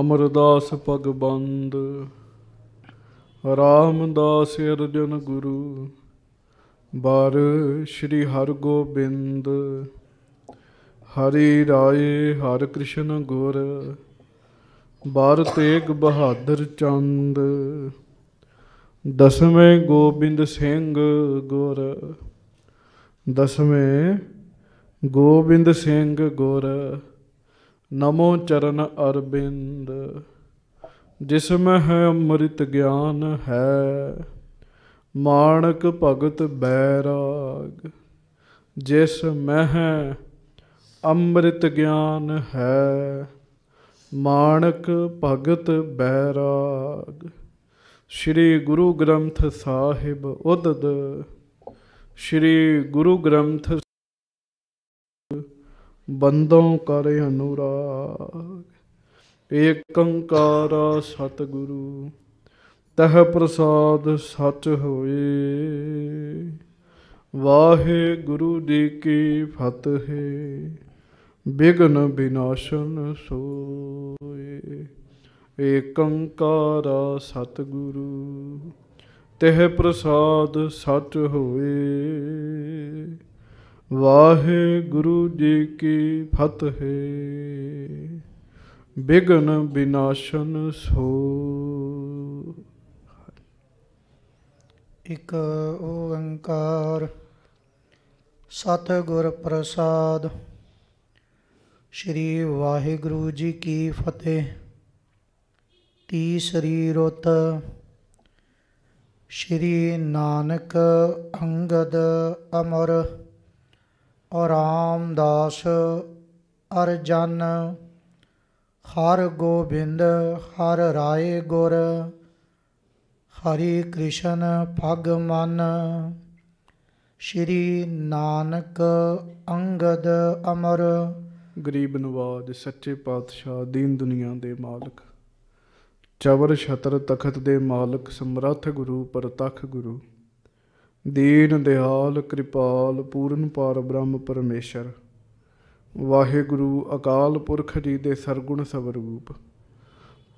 ਅਮਰਦਾਸ ਪਗਬੰਦ ਰਾਮਦਾਸ ਅਰਜਨ ਗੁਰੂ ਬਰ ਸ੍ਰੀ ਹਰਗੋਬਿੰਦ ਹਰੀ ਰਾਏ ਹਰ ਕ੍ਰਿਸ਼ਨ ਗੁਰ ਬਾਰ ਤੇਗ ਬਹਾਦਰ ਚੰਦ ਦਸਵੇਂ ਗੋਬਿੰਦ ਸਿੰਘ ਗੁਰ ਦਸਵੇਂ ਗੋਬਿੰਦ ਸਿੰਘ ਗੁਰ ਨਮੋ ਚਰਨ ਅਰਬਿੰਦ ਜਿਸ ਮਹਿ ਅੰਮ੍ਰਿਤ ਗਿਆਨ ਹੈ ਮਾਣਕ ਭਗਤ ਬੈਰਾਗ ਜਿਸ ਮਹਿ ਅੰਮ੍ਰਿਤ ਗਿਆਨ ਹੈ ਮਾਣਕ ਭਗਤ ਬੈਰਾਗ ਸ੍ਰੀ ਗੁਰੂ ਗ੍ਰੰਥ ਸਾਹਿਬ ਉਦਦ ਸ੍ਰੀ ਗੁਰੂ ਗ੍ਰੰਥ ਬੰਦੋਂ ਕਰੇ ਅਨੁਰਾਗ ਏਕੰਕਾਰ ਸਤਿਗੁਰੂ ਤਹ ਪ੍ਰਸਾਦ ਸਚ ਹੋਏ ਵਾਹਿਗੁਰੂ ਜੀ ਕੀ ਫਤਿਹ ਬਿਗਨ ਬਿਨਾਸ਼ਨ ਸੋਏ ਏਕੰਕਾਰ ਸਤਿਗੁਰੂ ਤਹ ਪ੍ਰਸਾਦ ਸਚ ਹੋਏ ਵਾਹਿਗੁਰੂ ਜੀ ਕੀ ਫਤਿਹ ਬਿਗਨ ਬਿਨਾਸ਼ਨ ਸੋ ਇਕ ਓੰਕਾਰ ਸਤਿਗੁਰ ਪ੍ਰਸਾਦ ਸ੍ਰੀ ਵਾਹਿਗੁਰੂ ਜੀ ਕੀ ਫਤਿਹ ਤੀਸਰੀ ਰੁੱਤ ਸ੍ਰੀ ਨਾਨਕ ਅੰਗਦ ਅਮਰ ਰਾਮਦਾਸ ਅਰਜਨ ਹਰ ਗੋਬਿੰਦ ਹਰ ਰਾਏ ਗੁਰ ਹਰੀ ਕ੍ਰਿਸ਼ਨ ਭਗ ਮਨ ਸ਼੍ਰੀ ਨਾਨਕ ਅੰਗਦ ਅਮਰ ਗਰੀਬ ਨਵਾਜ ਸੱਚੇ ਪਾਤਸ਼ਾਹ ਦੀਨ ਦੁਨੀਆ ਦੇ ਮਾਲਕ ਚਵਰ ਛਤਰ ਤਖਤ ਦੇ ਮਾਲਕ ਸਮਰੱਥ ਗੁਰੂ ਪਰਤਖ ਗੁਰੂ ਦੀਨ ਦਿਆਲ ਕਿਰਪਾਲ ਪੂਰਨ ਪਾਰ ਬ੍ਰਹਮ ਪਰਮੇਸ਼ਰ ਵਾਹਿਗੁਰੂ ਅਕਾਲ ਪੁਰਖ ਜੀ ਦੇ ਸਰਗੁਣ ਸਵਰੂਪ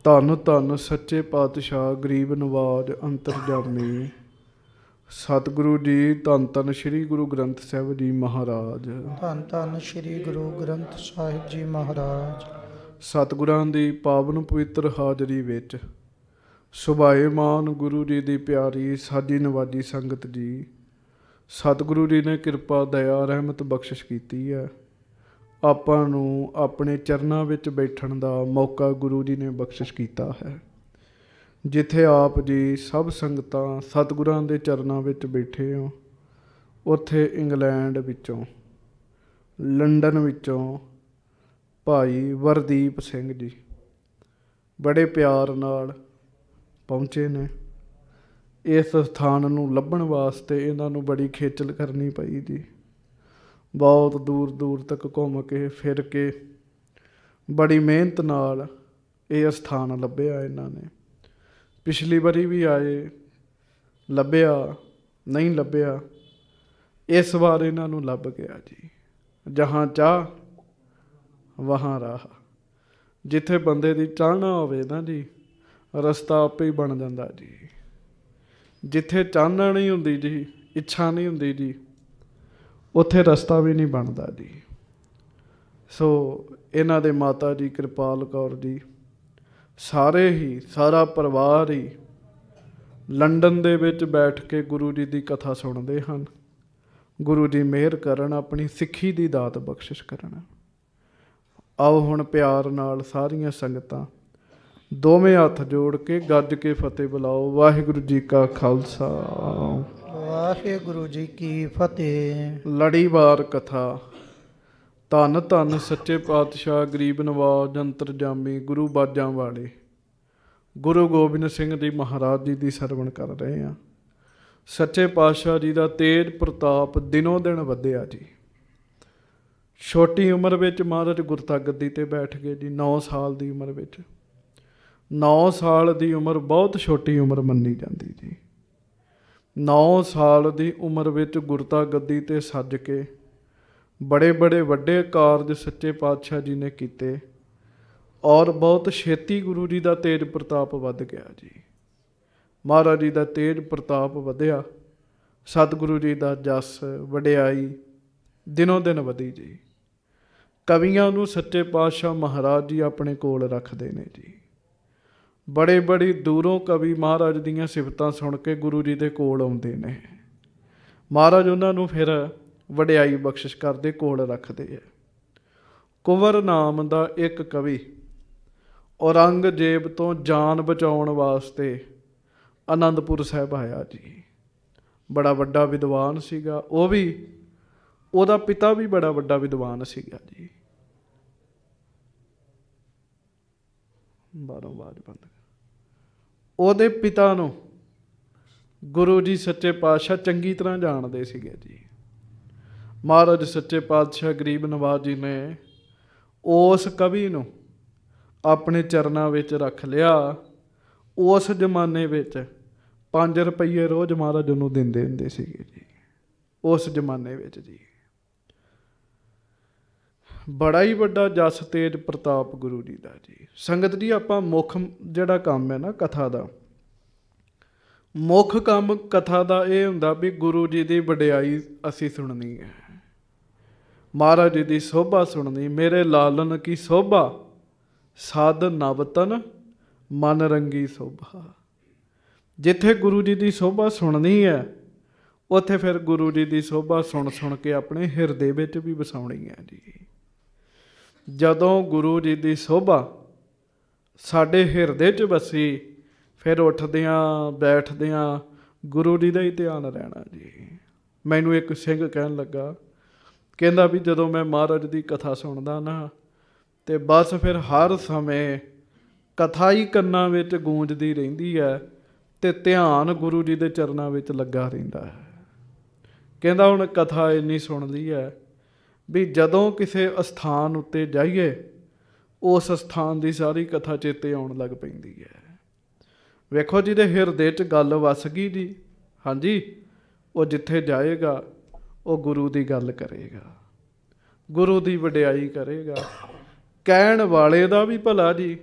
ਧੰਨ ਧੰਨ ਸੱਚੇ ਪਾਤਸ਼ਾਹ ਗਰੀਬ ਨਵਾਜ ਅੰਤਰਜਾਮੀ ਸਤਿਗੁਰੂ ਜੀ ਧੰਨ ਧੰਨ ਸ੍ਰੀ ਗੁਰੂ ਗ੍ਰੰਥ ਸਾਹਿਬ ਜੀ ਮਹਾਰਾਜ ਧੰਨ ਧੰਨ ਸ੍ਰੀ ਗੁਰੂ ਗ੍ਰੰਥ ਸਾਹਿਬ ਜੀ ਮਹਾਰਾਜ ਸਤਿਗੁਰਾਂ ਦੀ ਪਾਵਨ ਪਵਿੱਤਰ ਹਾਜ਼ਰੀ ਵਿੱਚ ਸੁਭਾਏ ਮਾਨ ਗੁਰੂ ਜੀ ਦੀ ਪਿਆਰੀ ਸਾਡੀ ਨਵਾਜੀ ਸੰਗਤ ਜੀ ਸਤਿਗੁਰੂ ਜੀ ਨੇ ਕਿਰਪਾ ਦਇਆ ਰਹਿਮਤ ਬਖਸ਼ਿਸ਼ ਕੀਤੀ ਹੈ ਆਪਾਂ ਨੂੰ ਆਪਣੇ ਚਰਨਾਂ ਵਿੱਚ ਬੈਠਣ ਦਾ ਮੌਕਾ ਗੁਰੂ ਜੀ ਨੇ ਬਖਸ਼ਿਸ਼ ਕੀਤਾ ਹੈ ਜਿੱਥੇ ਆਪ ਜੀ ਸਭ ਸੰਗਤਾਂ ਸਤਿਗੁਰਾਂ ਦੇ ਚਰਨਾਂ ਵਿੱਚ ਬੈਠੇ ਹੋ ਉੱਥੇ ਇੰਗਲੈਂਡ ਵਿੱਚੋਂ ਲੰਡਨ ਵਿੱਚੋਂ ਭਾਈ ਵਰਦੀਪ ਸਿੰਘ ਜੀ ਬੜੇ ਪਿਆਰ ਨਾਲ ਪਹੁੰਚੇ ਨੇ ਇਸ ਸਥਾਨ ਨੂੰ ਲੱਭਣ ਵਾਸਤੇ ਇਹਨਾਂ ਨੂੰ ਬੜੀ ਖੇਚਲ ਕਰਨੀ ਪਈ ਜੀ ਬਹੁਤ ਦੂਰ ਦੂਰ ਤੱਕ ਘੁੰਮ ਕੇ ਫਿਰ ਕੇ ਬੜੀ ਮਿਹਨਤ ਨਾਲ ਇਹ ਸਥਾਨ ਲੱਭਿਆ ਇਹਨਾਂ ਨੇ ਪਿਛਲੀ ਵਾਰੀ ਵੀ ਆਏ ਲੱਭਿਆ ਨਹੀਂ ਲੱਭਿਆ ਇਸ ਵਾਰ ਇਹਨਾਂ ਨੂੰ ਲੱਭ ਗਿਆ ਜੀ ਜਹਾਂ ਚਾਹ ਵਹਾਂ ਰਾਹ ਜਿੱਥੇ ਬੰਦੇ ਦੀ ਚਾਹਨਾ ਹੋਵੇ ਨਾ ਜੀ ਰਸਤਾ ਆਪੇ ਹੀ ਬਣ ਜਾਂਦਾ ਜੀ ਜਿੱਥੇ ਚਾਹਨਾ ਨਹੀਂ ਹੁੰਦੀ ਜੀ ਇੱਛਾ ਨਹੀਂ ਹੁੰਦੀ ਜੀ ਉੱਥੇ ਰਸਤਾ ਵੀ ਨਹੀਂ ਬਣਦਾ ਜੀ ਸੋ ਇਹਨਾਂ ਦੇ ਮਾਤਾ ਜੀ ਕਿਰਪਾਲ ਕੌਰ ਜੀ ਸਾਰੇ ਹੀ ਸਾਰਾ ਪਰਿਵਾਰ ਹੀ ਲੰਡਨ ਦੇ ਵਿੱਚ ਬੈਠ ਕੇ ਗੁਰੂ ਜੀ ਦੀ ਕਥਾ ਸੁਣਦੇ ਹਨ ਗੁਰੂ ਜੀ ਮਿਹਰ ਕਰਨ ਆਪਣੀ ਸਿੱਖੀ ਦੀ ਦਾਤ ਬਖਸ਼ਿਸ਼ ਕਰਨ ਆਓ ਹੁਣ ਪਿਆਰ ਨਾਲ ਸਾਰੀਆਂ ਸੰਗਤਾਂ ਦੋਵੇਂ ਹੱਥ ਜੋੜ ਕੇ ਗੱਜ ਕੇ ਫਤਿਹ ਬੁਲਾਓ ਵਾਹਿਗੁਰੂ ਜੀ ਕਾ ਖਾਲਸਾ ਵਾਹਿਗੁਰੂ ਜੀ ਕੀ ਫਤਿਹ ਲੜੀਵਾਰ ਕਥਾ ਤਨ ਤਨ ਸੱਚੇ ਪਾਤਸ਼ਾਹ ਗਰੀਬ ਨਵਾਜ ਅੰਤਰ ਜਾਮੀ ਗੁਰੂ ਬਾਜਾਂ ਵਾਲੇ ਗੁਰੂ ਗੋਬਿੰਦ ਸਿੰਘ ਜੀ ਮਹਾਰਾਜ ਜੀ ਦੀ ਸਰਵਣ ਕਰ ਰਹੇ ਆ ਸੱਚੇ ਪਾਤਸ਼ਾਹ ਜੀ ਦਾ ਤੇਜ ਪ੍ਰਤਾਪ ਦਿਨੋ ਦਿਨ ਵਧਿਆ ਜੀ ਛੋਟੀ ਉਮਰ ਵਿੱਚ ਮਹਾਰਾਜ ਗੁਰਤਾਗੱਦੀ ਤੇ ਬੈਠ ਗਏ ਜੀ 9 ਸਾਲ ਦੀ ਉਮਰ ਵਿੱਚ 9 ਸਾਲ ਦੀ ਉਮਰ ਬਹੁਤ ਛੋਟੀ ਉਮਰ ਮੰਨੀ ਜਾਂਦੀ ਜੀ 9 ਸਾਲ ਦੀ ਉਮਰ ਵਿੱਚ ਗੁਰਤਾ ਗੱਦੀ ਤੇ ਸੱਜ ਕੇ ਬੜੇ ਬੜੇ ਵੱਡੇ ਕਾਰਜ ਸੱਚੇ ਪਾਤਸ਼ਾਹ ਜੀ ਨੇ ਕੀਤੇ ਔਰ ਬਹੁਤ ਛੇਤੀ ਗੁਰੂ ਜੀ ਦਾ ਤੇਜ ਪ੍ਰਤਾਪ ਵੱਧ ਗਿਆ ਜੀ ਮਹਾਰਾਜ ਜੀ ਦਾ ਤੇਜ ਪ੍ਰਤਾਪ ਵਧਿਆ ਸਤਿਗੁਰੂ ਜੀ ਦਾ ਜਸ ਵਡਿਆਈ ਦਿਨੋਂ ਦਿਨ ਵਧੀ ਜੀ ਕਵੀਆਂ ਨੂੰ ਸੱਚੇ ਪਾਤਸ਼ਾਹ ਮਹਾਰਾਜ ਜੀ ਆਪਣੇ ਕੋਲ ਰੱਖਦੇ ਨੇ ਜੀ ਬੜੇ ਬੜੀ ਦੂਰੋਂ ਕਵੀ ਮਹਾਰਾਜ ਦੀਆਂ ਸਿਫਤਾਂ ਸੁਣ ਕੇ ਗੁਰੂ ਜੀ ਦੇ ਕੋਲ ਆਉਂਦੇ ਨੇ ਮਹਾਰਾਜ ਉਹਨਾਂ ਨੂੰ ਫਿਰ ਵਡਿਆਈ ਬਖਸ਼ਿਸ਼ ਕਰਦੇ ਕੋਲ ਰੱਖਦੇ ਆ ਕੁਵਰ ਨਾਮ ਦਾ ਇੱਕ ਕਵੀ ਔਰੰਗਜ਼ੇਬ ਤੋਂ ਜਾਨ ਬਚਾਉਣ ਵਾਸਤੇ ਆਨੰਦਪੁਰ ਸਾਹਿਬ ਆਇਆ ਜੀ ਬੜਾ ਵੱਡਾ ਵਿਦਵਾਨ ਸੀਗਾ ਉਹ ਵੀ ਉਹਦਾ ਪਿਤਾ ਵੀ ਬੜਾ ਵੱਡਾ ਵਿਦਵਾਨ ਸੀਗਾ ਜੀ ਬਾਰੋਂ ਬਾਜ ਬੰਦ ਉਹਦੇ ਪਿਤਾ ਨੂੰ ਗੁਰੂ ਜੀ ਸੱਚੇ ਪਾਤਸ਼ਾਹ ਚੰਗੀ ਤਰ੍ਹਾਂ ਜਾਣਦੇ ਸੀਗੇ ਜੀ ਮਹਾਰਾਜ ਸੱਚੇ ਪਾਤਸ਼ਾਹ ਗਰੀਬ ਨਵਾਜ਼ ਜੀ ਨੇ ਉਸ ਕਵੀ ਨੂੰ ਆਪਣੇ ਚਰਨਾਂ ਵਿੱਚ ਰੱਖ ਲਿਆ ਉਸ ਜ਼ਮਾਨੇ ਵਿੱਚ 5 ਰੁਪਏ ਰੋਜ਼ ਮਹਾਰਾਜ ਨੂੰ ਦਿੰਦੇ ਹੁੰਦੇ ਸੀਗੇ ਜੀ ਉਸ ਜ਼ਮਾਨੇ ਵਿੱਚ ਜੀ ਬੜਾ ਹੀ ਵੱਡਾ ਜਸ ਤੇਜ ਪ੍ਰਤਾਪ ਗੁਰੂ ਜੀ ਦਾ ਜੀ ਸੰਗਤ ਜੀ ਆਪਾਂ ਮੁੱਖ ਜਿਹੜਾ ਕੰਮ ਹੈ ਨਾ ਕਥਾ ਦਾ ਮੁੱਖ ਕੰਮ ਕਥਾ ਦਾ ਇਹ ਹੁੰਦਾ ਵੀ ਗੁਰੂ ਜੀ ਦੀ ਵਡਿਆਈ ਅਸੀਂ ਸੁਣਨੀ ਹੈ ਮਹਾਰਾਜ ਜੀ ਦੀ ਸੋਭਾ ਸੁਣਨੀ ਮੇਰੇ ਲਾਲਨ ਕੀ ਸੋਭਾ ਸਾਧ ਨਵਤਨ ਮਨ ਰੰਗੀ ਸੋਭਾ ਜਿੱਥੇ ਗੁਰੂ ਜੀ ਦੀ ਸੋਭਾ ਸੁਣਨੀ ਹੈ ਉੱਥੇ ਫਿਰ ਗੁਰੂ ਜੀ ਦੀ ਸੋਭਾ ਸੁਣ ਸੁਣ ਕੇ ਆਪਣੇ ਹਿਰਦੇ ਵਿੱਚ ਵੀ ਵਸਾਉਣੀ ਹੈ ਜੀ ਜਦੋਂ ਗੁਰੂ ਜੀ ਦੀ ਸੋਭਾ ਸਾਡੇ ਹਿਰਦੇ 'ਚ ਵਸੀ ਫਿਰ ਉੱਠਦਿਆਂ ਬੈਠਦਿਆਂ ਗੁਰੂ ਜੀ ਦਾ ਹੀ ਧਿਆਨ ਰਹਿਣਾ ਜੀ ਮੈਨੂੰ ਇੱਕ ਸਿੰਘ ਕਹਿਣ ਲੱਗਾ ਕਹਿੰਦਾ ਵੀ ਜਦੋਂ ਮੈਂ ਮਹਾਰਾਜ ਦੀ ਕਥਾ ਸੁਣਦਾ ਨਾ ਤੇ ਬਸ ਫਿਰ ਹਰ ਸਮੇਂ ਕਥਾ ਹੀ ਕੰਨਾਂ ਵਿੱਚ ਗੂੰਜਦੀ ਰਹਿੰਦੀ ਹੈ ਤੇ ਧਿਆਨ ਗੁਰੂ ਜੀ ਦੇ ਚਰਨਾਂ ਵਿੱਚ ਲੱਗਾ ਰਹਿੰਦਾ ਹੈ ਕਹਿੰਦਾ ਹੁਣ ਕਥਾ ਇੰਨੀ ਸੁਣਦੀ ਹੈ ਵੀ ਜਦੋਂ ਕਿਸੇ ਸਥਾਨ ਉੱਤੇ ਜਾਈਏ ਉਸ ਸਥਾਨ ਦੀ ਸਾਰੀ ਕਥਾ ਚੇਤੇ ਆਉਣ ਲੱਗ ਪੈਂਦੀ ਹੈ ਵੇਖੋ ਜਿਹਦੇ ਹਿਰਦੇ 'ਚ ਗੱਲ ਵਸ ਗਈ ਜੀ ਹਾਂਜੀ ਉਹ ਜਿੱਥੇ ਜਾਏਗਾ ਉਹ ਗੁਰੂ ਦੀ ਗੱਲ ਕਰੇਗਾ ਗੁਰੂ ਦੀ ਵਡਿਆਈ ਕਰੇਗਾ ਕਹਿਣ ਵਾਲੇ ਦਾ ਵੀ ਭਲਾ ਜੀ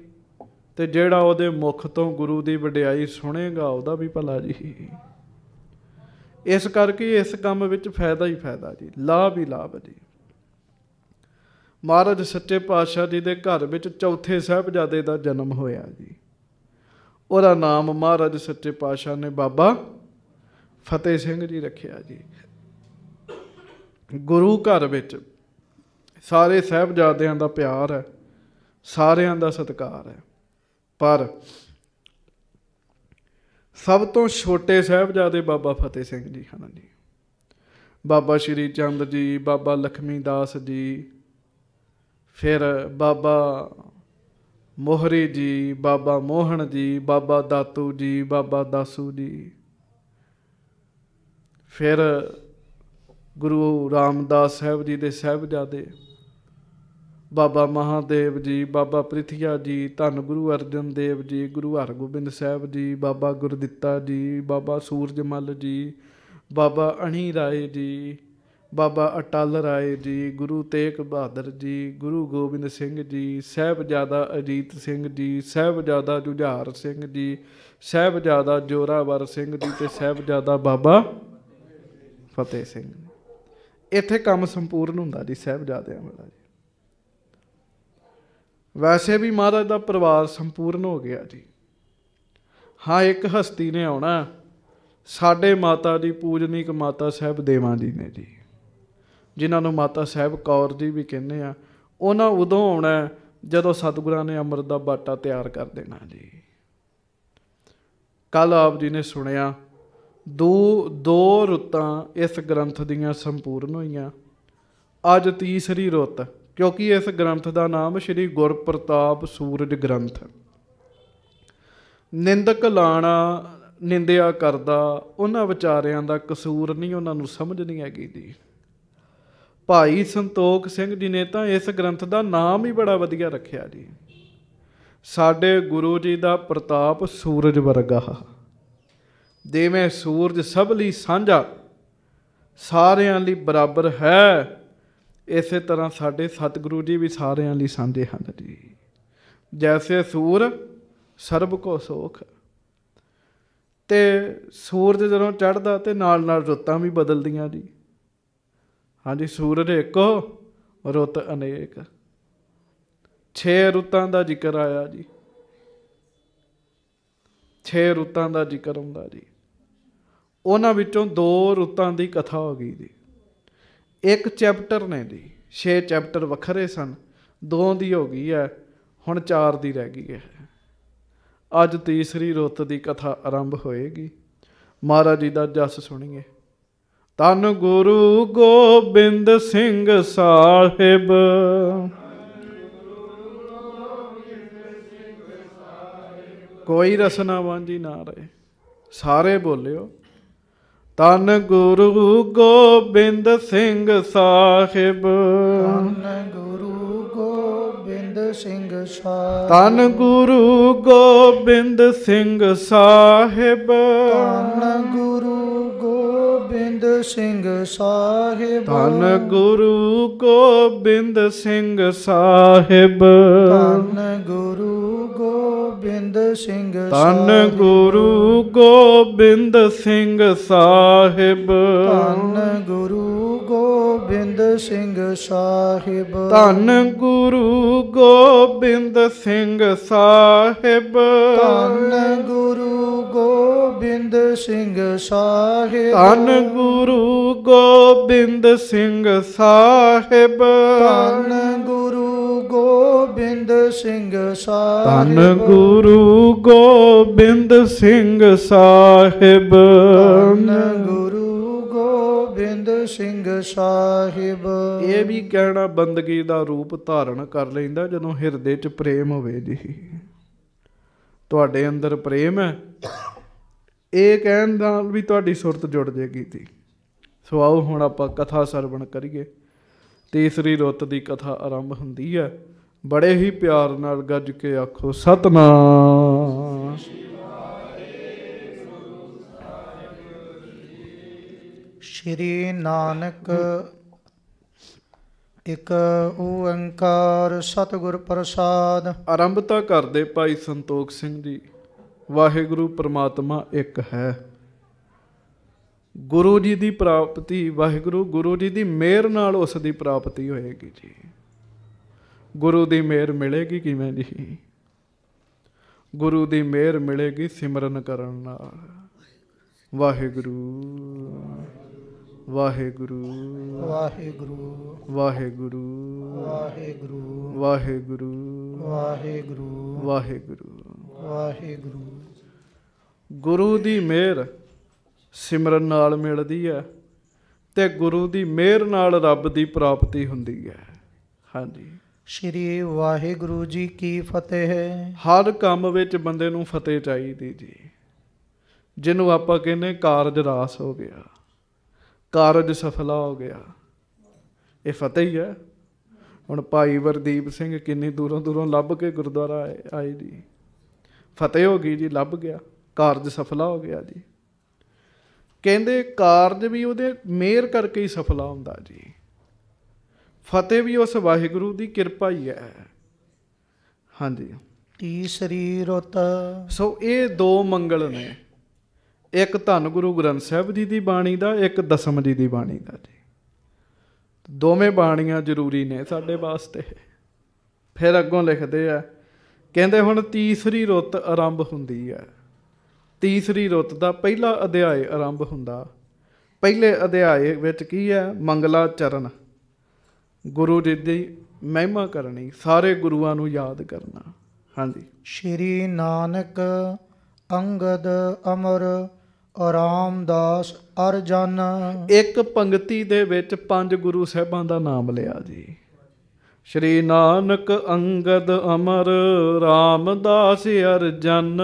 ਤੇ ਜਿਹੜਾ ਉਹਦੇ ਮੁਖ ਤੋਂ ਗੁਰੂ ਦੀ ਵਡਿਆਈ ਸੁਣੇਗਾ ਉਹਦਾ ਵੀ ਭਲਾ ਜੀ ਇਸ ਕਰਕੇ ਇਸ ਕੰਮ ਵਿੱਚ ਫਾਇਦਾ ਹੀ ਫਾਇਦਾ ਜੀ ਲਾਭ ਹੀ ਲਾਭ ਜੀ ਮਹਾਰਾਜ ਸੱਚੇ ਪਾਤਸ਼ਾਹ ਜੀ ਦੇ ਘਰ ਵਿੱਚ ਚੌਥੇ ਸਹਿਬਜ਼ਾਦੇ ਦਾ ਜਨਮ ਹੋਇਆ ਜੀ ਉਹਦਾ ਨਾਮ ਮਹਾਰਾਜ ਸੱਚੇ ਪਾਤਸ਼ਾਹ ਨੇ ਬਾਬਾ ਫਤਿਹ ਸਿੰਘ ਜੀ ਰੱਖਿਆ ਜੀ ਗੁਰੂ ਘਰ ਵਿੱਚ ਸਾਰੇ ਸਹਿਬਜ਼ਾਦਿਆਂ ਦਾ ਪਿਆਰ ਹੈ ਸਾਰਿਆਂ ਦਾ ਸਤਿਕਾਰ ਹੈ ਪਰ ਸਭ ਤੋਂ ਛੋਟੇ ਸਹਿਬਜ਼ਾਦੇ ਬਾਬਾ ਫਤਿਹ ਸਿੰਘ ਜੀ ਹਨ ਜੀ ਬਾਬਾ ਸ਼੍ਰੀ ਚੰਦ ਜੀ ਬਾਬਾ ਲਖਮੀ ਦਾਸ ਜੀ ਫਿਰ ਬਾਬਾ ਮੋਹਰੀ ਜੀ ਬਾਬਾ ਮੋਹਣ ਜੀ ਬਾਬਾ ਦਾਤੂ ਜੀ ਬਾਬਾ ਦਾਸੂ ਜੀ ਫਿਰ ਗੁਰੂ ਰਾਮਦਾਸ ਸਾਹਿਬ ਜੀ ਦੇ ਸਹਿਬਜ਼ਾਦੇ ਬਾਬਾ ਮਹਾਦੇਵ ਜੀ ਬਾਬਾ ਪ੍ਰਿਥੀਆ ਜੀ ਧੰਨ ਗੁਰੂ ਅਰਜਨ ਦੇਵ ਜੀ ਗੁਰੂ ਹਰਗੋਬਿੰਦ ਸਾਹਿਬ ਜੀ ਬਾਬਾ ਗੁਰਦਿੱਤਾ ਜੀ ਬਾਬਾ ਸੂਰਜਮਲ ਜੀ ਬਾਬਾ ਅਣੀ ਰਾਏ ਜੀ ਬਾਬਾ ਅਟਲ ਰਾਏ ਜੀ ਗੁਰੂ ਤੇਗ ਬਹਾਦਰ ਜੀ ਗੁਰੂ ਗੋਬਿੰਦ ਸਿੰਘ ਜੀ ਸਹਿਬਜ਼ਾਦਾ ਅਜੀਤ ਸਿੰਘ ਜੀ ਸਹਿਬਜ਼ਾਦਾ ਜੁਝਾਰ ਸਿੰਘ ਜੀ ਸਹਿਬਜ਼ਾਦਾ ਜੋਰਾਵਰ ਸਿੰਘ ਜੀ ਤੇ ਸਹਿਬਜ਼ਾਦਾ ਬਾਬਾ ਫਤਿਹ ਸਿੰਘ ਇੱਥੇ ਕੰਮ ਸੰਪੂਰਨ ਹੁੰਦਾ ਜੀ ਸਹਿਬਜ਼ਾਦਿਆਂ ਵਾਲਾ ਜੀ ਵੈਸੇ ਵੀ ਮਹਾਰਾਜ ਦਾ ਪਰਿਵਾਰ ਸੰਪੂਰਨ ਹੋ ਗਿਆ ਜੀ ਹਾਂ ਇੱਕ ਹਸਤੀ ਨੇ ਆਉਣਾ ਸਾਡੇ ਮਾਤਾ ਦੀ ਪੂਜਨੀਕ ਮਾਤਾ ਸਾਹਿਬ ਦੇਵਾ ਜੀ ਨੇ ਜੀ ਜਿਨ੍ਹਾਂ ਨੂੰ ਮਾਤਾ ਸਾਹਿਬ ਕੌਰ ਜੀ ਵੀ ਕਹਿੰਦੇ ਆ ਉਹਨਾਂ ਉਦੋਂ ਆਉਣਾ ਜਦੋਂ ਸਤਿਗੁਰਾਂ ਨੇ ਅੰਮ੍ਰਿਤ ਦਾ ਬਾਟਾ ਤਿਆਰ ਕਰ ਦੇਣਾ ਜੀ ਕੱਲ ਆਪ ਜੀ ਨੇ ਸੁਣਿਆ ਦੋ ਦੋ ਰੁੱਤਾਂ ਇਸ ਗ੍ਰੰਥ ਦੀਆਂ ਸੰਪੂਰਨ ਹੋਈਆਂ ਅੱਜ ਤੀਸਰੀ ਰੁੱਤ ਕਿਉਂਕਿ ਇਸ ਗ੍ਰੰਥ ਦਾ ਨਾਮ ਸ਼੍ਰੀ ਗੁਰਪ੍ਰਤਾਪ ਸੂਰਜ ਗ੍ਰੰਥ ਨਿੰਦਕ ਲਾਣਾ ਨਿੰਦਿਆ ਕਰਦਾ ਉਹਨਾਂ ਵਿਚਾਰਿਆਂ ਦਾ ਕਸੂਰ ਨਹੀਂ ਉਹਨਾਂ ਨੂੰ ਸਮਝ ਨਹੀਂ ਗਈ ਦੀ ਭਾਈ ਸੰਤੋਖ ਸਿੰਘ ਜੀ ਨੇ ਤਾਂ ਇਸ ਗ੍ਰੰਥ ਦਾ ਨਾਮ ਹੀ ਬੜਾ ਵਧੀਆ ਰੱਖਿਆ ਜੀ ਸਾਡੇ ਗੁਰੂ ਜੀ ਦਾ ਪ੍ਰਤਾਪ ਸੂਰਜ ਵਰਗਾ ਦੇਵੇਂ ਸੂਰਜ ਸਭ ਲਈ ਸਾਂਝਾ ਸਾਰਿਆਂ ਲਈ ਬਰਾਬਰ ਹੈ ਇਸੇ ਤਰ੍ਹਾਂ ਸਾਡੇ ਸਤਿਗੁਰੂ ਜੀ ਵੀ ਸਾਰਿਆਂ ਲਈ ਸਾਂਝੇ ਹਨ ਜੀ ਜੈਸੇ ਸੂਰ ਸਰਬ ਕੋ ਸੋਖ ਤੇ ਸੂਰਜ ਜਦੋਂ ਚੜਦਾ ਤੇ ਨਾਲ ਨਾਲ ਰੁੱਤਾਂ ਵੀ ਬਦਲਦੀਆਂ ਜੀ ਹਾਂਜੀ ਸੂਰਜ ਇੱਕੋ ਰੁੱਤ ਅਨੇਕ ਛੇ ਰੁੱਤਾਂ ਦਾ ਜ਼ਿਕਰ ਆਇਆ ਜੀ ਛੇ ਰੁੱਤਾਂ ਦਾ ਜ਼ਿਕਰ ਹੁੰਦਾ ਜੀ ਉਹਨਾਂ ਵਿੱਚੋਂ ਦੋ ਰੁੱਤਾਂ ਦੀ ਕਥਾ ਹੋ ਗਈ ਜੀ ਇੱਕ ਚੈਪਟਰ ਨੇ ਜੀ ਛੇ ਚੈਪਟਰ ਵੱਖਰੇ ਸਨ ਦੋ ਦੀ ਹੋ ਗਈ ਹੈ ਹੁਣ ਚਾਰ ਦੀ ਰਹਿ ਗਈ ਹੈ ਅੱਜ ਤੀਸਰੀ ਰੁੱਤ ਦੀ ਕਥਾ ਆਰੰਭ ਹੋਏਗੀ ਮਹਾਰਾਜ ਜੀ ਦਾ ਜਸ ਸੁਣੀਏ ਤਨ ਗੁਰੂ ਗੋਬਿੰਦ ਸਿੰਘ ਸਾਹਿਬ ਕੋਈ ਰਸਨਾ ਵਾਂਝੀ ਨਾ ਰਹੇ ਸਾਰੇ ਬੋਲਿਓ ਤਨ ਗੁਰੂ ਗੋਬਿੰਦ ਸਿੰਘ ਸਾਹਿਬ ਤਨ ਗੁਰੂ ਗੋਬਿੰਦ ਸਿੰਘ ਸਾਹਿਬ ਤਨ ਗੁਰੂ ਗੋਬਿੰਦ ਸਿੰਘ ਸਾਹਿਬ ਤਨ ਗੁਰੂ ਗੋਬਿੰਦ ਸਿੰਘ ਸਾਹਿਬ ਧੰਨ ਗੁਰੂ ਗੋਬਿੰਦ ਸਿੰਘ ਸਾਹਿਬ ਧੰਨ ਗੁਰੂ ਗੋਬਿੰਦ ਸਿੰਘ ਧੰਨ ਗੁਰੂ ਗੋਬਿੰਦ ਸਿੰਘ ਸਾਹਿਬ ਧੰਨ ਗੁਰੂ ਗੋਬਿੰਦ ਸਿੰਘ ਸਾਹਿਬ ਧੰਨ ਗੁਰੂ ਗੋਬਿੰਦ ਸਿੰਘ ਸਾਹਿਬ ਧੰਨ ਗੁਰੂ ਗੋ ਗੋਬਿੰਦ ਸਿੰਘ ਸਾਹਿਬ ਧੰਨ ਗੁਰੂ ਗੋਬਿੰਦ ਸਿੰਘ ਸਾਹਿਬ ਧੰਨ ਗੁਰੂ ਗੋਬਿੰਦ ਸਿੰਘ ਸਾਹਿਬ ਧੰਨ ਗੁਰੂ ਗੋਬਿੰਦ ਸਿੰਘ ਸਾਹਿਬ ਧੰਨ ਗੁਰੂ ਗੋਬਿੰਦ ਸਿੰਘ ਸਾਹਿਬ ਇਹ ਵੀ ਕਹਿਣਾ ਬੰਦਗੀ ਦਾ ਰੂਪ ਧਾਰਨ ਕਰ ਲੈਂਦਾ ਜਦੋਂ ਹਿਰਦੇ 'ਚ ਪ੍ਰੇਮ ਹੋਵੇ ਜੀ ਤੁਹਾਡੇ ਅੰਦਰ ਪ੍ਰੇਮ ਹੈ ਇਹ ਕਹਿਣ ਦਾ ਵੀ ਤੁਹਾਡੀ ਸੁਰਤ ਜੁੜ ਜੇਗੀ ਤੀ ਸੋ ਆਓ ਹੁਣ ਆਪਾਂ ਕਥਾ ਸਰਵਣ ਕਰੀਏ ਤੀਸਰੀ ਰੁੱਤ ਦੀ ਕਥਾ ਆਰੰਭ ਹੁੰਦੀ ਹੈ ਬੜੇ ਹੀ ਪਿਆਰ ਨਾਲ ਗੱਜ ਕੇ ਆਖੋ ਸਤਨਾਮ ਸ਼੍ਰੀ ਨਾਨਕ ਇਕ ਓੰਕਾਰ ਸਤਿਗੁਰ ਪ੍ਰਸਾਦ ਆਰੰਭਤਾ ਕਰਦੇ ਭਾਈ ਸੰਤੋਖ ਸਿੰਘ ਜੀ ਵਾਹਿਗੁਰੂ ਪ੍ਰਮਾਤਮਾ ਇੱਕ ਹੈ ਗੁਰੂ ਜੀ ਦੀ ਪ੍ਰਾਪਤੀ ਵਾਹਿਗੁਰੂ ਗੁਰੂ ਜੀ ਦੀ ਮਿਹਰ ਨਾਲ ਉਸ ਦੀ ਪ੍ਰਾਪਤੀ ਹੋਏਗੀ ਜੀ ਗੁਰੂ ਦੀ ਮਿਹਰ ਮਿਲੇਗੀ ਕਿਵੇਂ ਜੀ ਗੁਰੂ ਦੀ ਮਿਹਰ ਮਿਲੇਗੀ ਸਿਮਰਨ ਕਰਨ ਨਾਲ ਵਾਹਿਗੁਰੂ ਵਾਹਿਗੁਰੂ ਵਾਹਿਗੁਰੂ ਵਾਹਿਗੁਰੂ ਵਾਹਿਗੁਰੂ ਵਾਹਿਗੁਰੂ ਵਾਹਿਗੁਰੂ ਵਾਹਿਗੁਰੂ ਵਾਹਿਗੁਰੂ ਗੁਰੂ ਦੀ ਮਿਹਰ ਸਿਮਰਨ ਨਾਲ ਮਿਲਦੀ ਹੈ ਤੇ ਗੁਰੂ ਦੀ ਮਿਹਰ ਨਾਲ ਰੱਬ ਦੀ ਪ੍ਰਾਪਤੀ ਹੁੰਦੀ ਹੈ ਹਾਂਜੀ ਸ਼੍ਰੀ ਵਾਹਿਗੁਰੂ ਜੀ ਕੀ ਫਤਿਹ ਹਰ ਕੰਮ ਵਿੱਚ ਬੰਦੇ ਨੂੰ ਫਤਿਹ ਚਾਹੀਦੀ ਜੀ ਜਿਹਨੂੰ ਆਪਾਂ ਕਹਿੰਦੇ ਕਾਰਜ ਰਾਸ ਹੋ ਗਿਆ ਕਾਰਜ ਸਫਲਾ ਹੋ ਗਿਆ ਇਹ ਫਤਿਹ ਹੀ ਹੈ ਹੁਣ ਭਾਈ ਵਰਦੀਪ ਸਿੰਘ ਕਿੰਨੀ ਦੂਰੋਂ ਦੂਰੋਂ ਲੱਭ ਕੇ ਗੁਰਦੁਆਰਾ ਆਏ ਜੀ ਫਤਿਹ ਹੋ ਗਈ ਜੀ ਲੱਭ ਗਿਆ ਕਾਰਜ ਸਫਲਾ ਹੋ ਗਿਆ ਜੀ ਕਹਿੰਦੇ ਕਾਰਜ ਵੀ ਉਹਦੇ ਮਿਹਰ ਕਰਕੇ ਹੀ ਸਫਲਾ ਹੁੰਦਾ ਜੀ ਫਤਿਹ ਵੀ ਉਸ ਵਾਹਿਗੁਰੂ ਦੀ ਕਿਰਪਾ ਹੀ ਹੈ ਹਾਂਜੀ ਤੀਸਰੀ ਉਤ ਸੋ ਇਹ ਦੋ ਮੰਗਲ ਨੇ ਇੱਕ ਧੰਨ ਗੁਰੂ ਗ੍ਰੰਥ ਸਾਹਿਬ ਜੀ ਦੀ ਬਾਣੀ ਦਾ ਇੱਕ ਦਸਮ ਜੀ ਦੀ ਬਾਣੀ ਦਾ ਜੀ ਦੋਵੇਂ ਬਾਣੀਆਂ ਜ਼ਰੂਰੀ ਨੇ ਸਾਡੇ ਵਾਸਤੇ ਫਿਰ ਅੱਗੋਂ ਲਿਖਦੇ ਆ ਕਹਿੰਦੇ ਹੁਣ ਤੀਸਰੀ ਰੁੱਤ ਆਰੰਭ ਹੁੰਦੀ ਹੈ ਤੀਸਰੀ ਰੁੱਤ ਦਾ ਪਹਿਲਾ ਅਧਿਆਇ ਆਰੰਭ ਹੁੰਦਾ ਪਹਿਲੇ ਅਧਿਆਇ ਵਿੱਚ ਕੀ ਹੈ ਮੰਗਲਾ ਚਰਨ ਗੁਰੂ ਜੀ ਦੀ ਮਹਿਮਾ ਕਰਨੀ ਸਾਰੇ ਗੁਰੂਆਂ ਨੂੰ ਯਾਦ ਕਰਨਾ ਹਾਂਜੀ ਸ਼੍ਰੀ ਨਾਨਕ ਅੰਗਦ ਅਮਰ ਆਰਾਮਦਾਸ ਅਰਜਨ ਇੱਕ ਪੰਕਤੀ ਦੇ ਵਿੱਚ ਪੰਜ ਗੁਰੂ ਸਾਹਿਬਾਂ ਦਾ ਨਾਮ ਲਿਆ ਜੀ ਸ਼੍ਰੀ ਨਾਨਕ ਅੰਗਦ ਅਮਰ RAM ਅਰਜਨ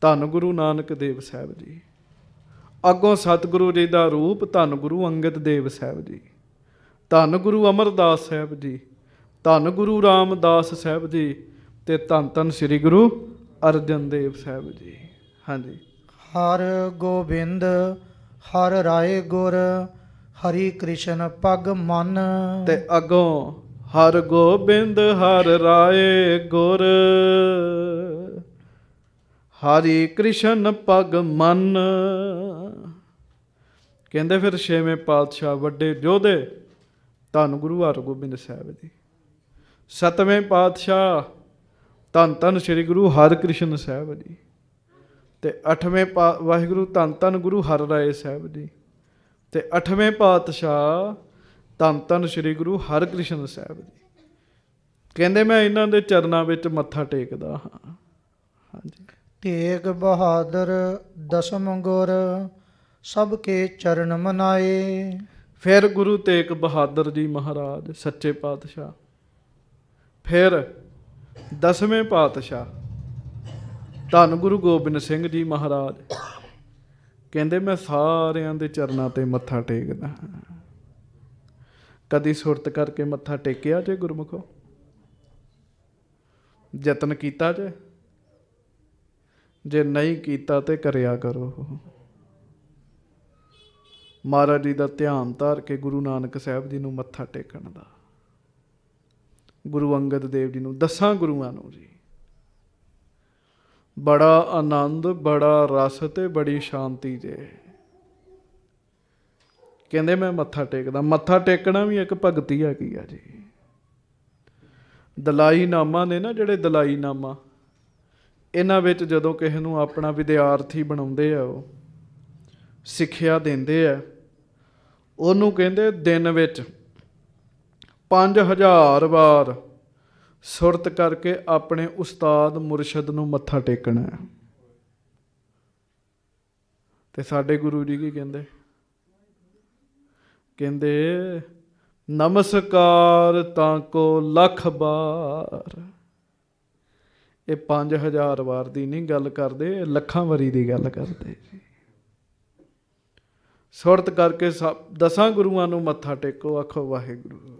ਧੰਨ ਗੁਰੂ ਨਾਨਕ ਦੇਵ ਸਾਹਿਬ ਜੀ ਅੱਗੋਂ ਸਤਿਗੁਰੂ ਜੀ ਦਾ ਰੂਪ ਧੰਨ ਗੁਰੂ ਅੰਗਦ ਦੇਵ ਸਾਹਿਬ ਜੀ ਧੰਨ ਗੁਰੂ ਅਮਰਦਾਸ ਸਾਹਿਬ ਜੀ ਧੰਨ ਗੁਰੂ ਰਾਮਦਾਸ ਸਾਹਿਬ ਜੀ ਤੇ ਧੰਨ ਧੰਨ ਸ੍ਰੀ ਗੁਰੂ ਅਰਜਨ ਦੇਵ ਸਾਹਿਬ ਜੀ ਹਾਂਜੀ ਹਰ ਗੋਬਿੰਦ ਹਰ ਰਾਏ ਗੁਰ ਹਰੀ ਕ੍ਰਿਸ਼ਨ ਪਗ ਮਨ ਤੇ ਅਗੋਂ ਹਰ ਗੋਬਿੰਦ ਹਰ ਰਾਏ ਗੁਰ ਹਰੀ ਕ੍ਰਿਸ਼ਨ ਪਗ ਮਨ ਕਹਿੰਦੇ ਫਿਰ ਛੇਵੇਂ ਪਾਤਸ਼ਾਹ ਵੱਡੇ ਜੋਧੇ ਧੰਨ ਗੁਰੂ ਹਰਗੋਬਿੰਦ ਸਾਹਿਬ ਜੀ ਸਤਵੇਂ ਪਾਤਸ਼ਾਹ ਧੰਨ ਧੰਨ ਸ੍ਰੀ ਗੁਰੂ ਹਰਕ੍ਰਿਸ਼ਨ ਸਾਹਿਬ ਜੀ ਤੇ ਅਠਵੇਂ ਵਾਹਿਗੁਰੂ ਧੰਨ ਧੰਨ ਗੁਰੂ ਹਰ ਰਾਏ ਸਾਹਿਬ ਜੀ ਤੇ 8ਵੇਂ ਪਾਤਸ਼ਾਹ ਤਨ ਤਨ ਸ੍ਰੀ ਗੁਰੂ ਹਰਕ੍ਰਿਸ਼ਨ ਸਾਹਿਬ ਜੀ ਕਹਿੰਦੇ ਮੈਂ ਇਹਨਾਂ ਦੇ ਚਰਨਾਂ ਵਿੱਚ ਮੱਥਾ ਟੇਕਦਾ ਹਾਂ ਹਾਂਜੀ ਤੇਗ ਬਹਾਦਰ ਦਸਮ ਗੁਰ ਸਭ ਕੇ ਚਰਨ ਮਨਾਏ ਫਿਰ ਗੁਰੂ ਤੇਗ ਬਹਾਦਰ ਜੀ ਮਹਾਰਾਜ ਸੱਚੇ ਪਾਤਸ਼ਾਹ ਫਿਰ ਦਸਵੇਂ ਪਾਤਸ਼ਾਹ ਧੰਨ ਗੁਰੂ ਗੋਬਿੰਦ ਸਿੰਘ ਜੀ ਮਹਾਰਾਜ ਕਹਿੰਦੇ ਮੈਂ ਸਾਰਿਆਂ ਦੇ ਚਰਨਾਂ ਤੇ ਮੱਥਾ ਟੇਕਦਾ ਹਾਂ ਕਦੀ ਸੁਰਤ ਕਰਕੇ ਮੱਥਾ ਟੇਕਿਆ ਜੇ ਗੁਰਮੁਖੋ ਯਤਨ ਕੀਤਾ ਜੇ ਜੇ ਨਹੀਂ ਕੀਤਾ ਤੇ ਕਰਿਆ ਕਰੋ ਮਹਾਰਾਜ ਜੀ ਦਾ ਧਿਆਨ ਧਾਰ ਕੇ ਗੁਰੂ ਨਾਨਕ ਸਾਹਿਬ ਜੀ ਨੂੰ ਮੱਥਾ ਟੇਕਣ ਦਾ ਗੁਰੂ ਅੰਗਦ ਦੇਵ ਜੀ ਨੂੰ ਦਸਾਂ ਗੁਰੂਆਂ ਨੂੰ ਜੀ ਬੜਾ ਆਨੰਦ ਬੜਾ ਰਸ ਤੇ ਬੜੀ ਸ਼ਾਂਤੀ ਜੇ ਕਹਿੰਦੇ ਮੈਂ ਮੱਥਾ ਟੇਕਦਾ ਮੱਥਾ ਟੇਕਣਾ ਵੀ ਇੱਕ ਭਗਤੀ ਆ ਕੀ ਆ ਜੀ ਦਲਾਈ ਨਾਮਾ ਨੇ ਨਾ ਜਿਹੜੇ ਦਲਾਈ ਨਾਮਾ ਇਹਨਾਂ ਵਿੱਚ ਜਦੋਂ ਕਿਸੇ ਨੂੰ ਆਪਣਾ ਵਿਦਿਆਰਥੀ ਬਣਾਉਂਦੇ ਆ ਉਹ ਸਿੱਖਿਆ ਦਿੰਦੇ ਆ ਉਹਨੂੰ ਕਹਿੰਦੇ ਦਿਨ ਵਿੱਚ 5000 ਵਾਰ ਸੁਰਤ ਕਰਕੇ ਆਪਣੇ ਉਸਤਾਦ ਮੁਰਸ਼ਿਦ ਨੂੰ ਮੱਥਾ ਟੇਕਣਾ ਹੈ ਤੇ ਸਾਡੇ ਗੁਰੂ ਜੀ ਕੀ ਕਹਿੰਦੇ ਕਹਿੰਦੇ ਨਮਸਕਾਰ ਤਾਂ ਕੋ ਲੱਖ ਬਾਰ ਇਹ 5000 ਵਾਰ ਦੀ ਨਹੀਂ ਗੱਲ ਕਰਦੇ ਲੱਖਾਂ ਵਾਰੀ ਦੀ ਗੱਲ ਕਰਦੇ ਸੁਰਤ ਕਰਕੇ ਦਸਾਂ ਗੁਰੂਆਂ ਨੂੰ ਮੱਥਾ ਟੇਕੋ ਆਖੋ ਵਾਹਿਗੁਰੂ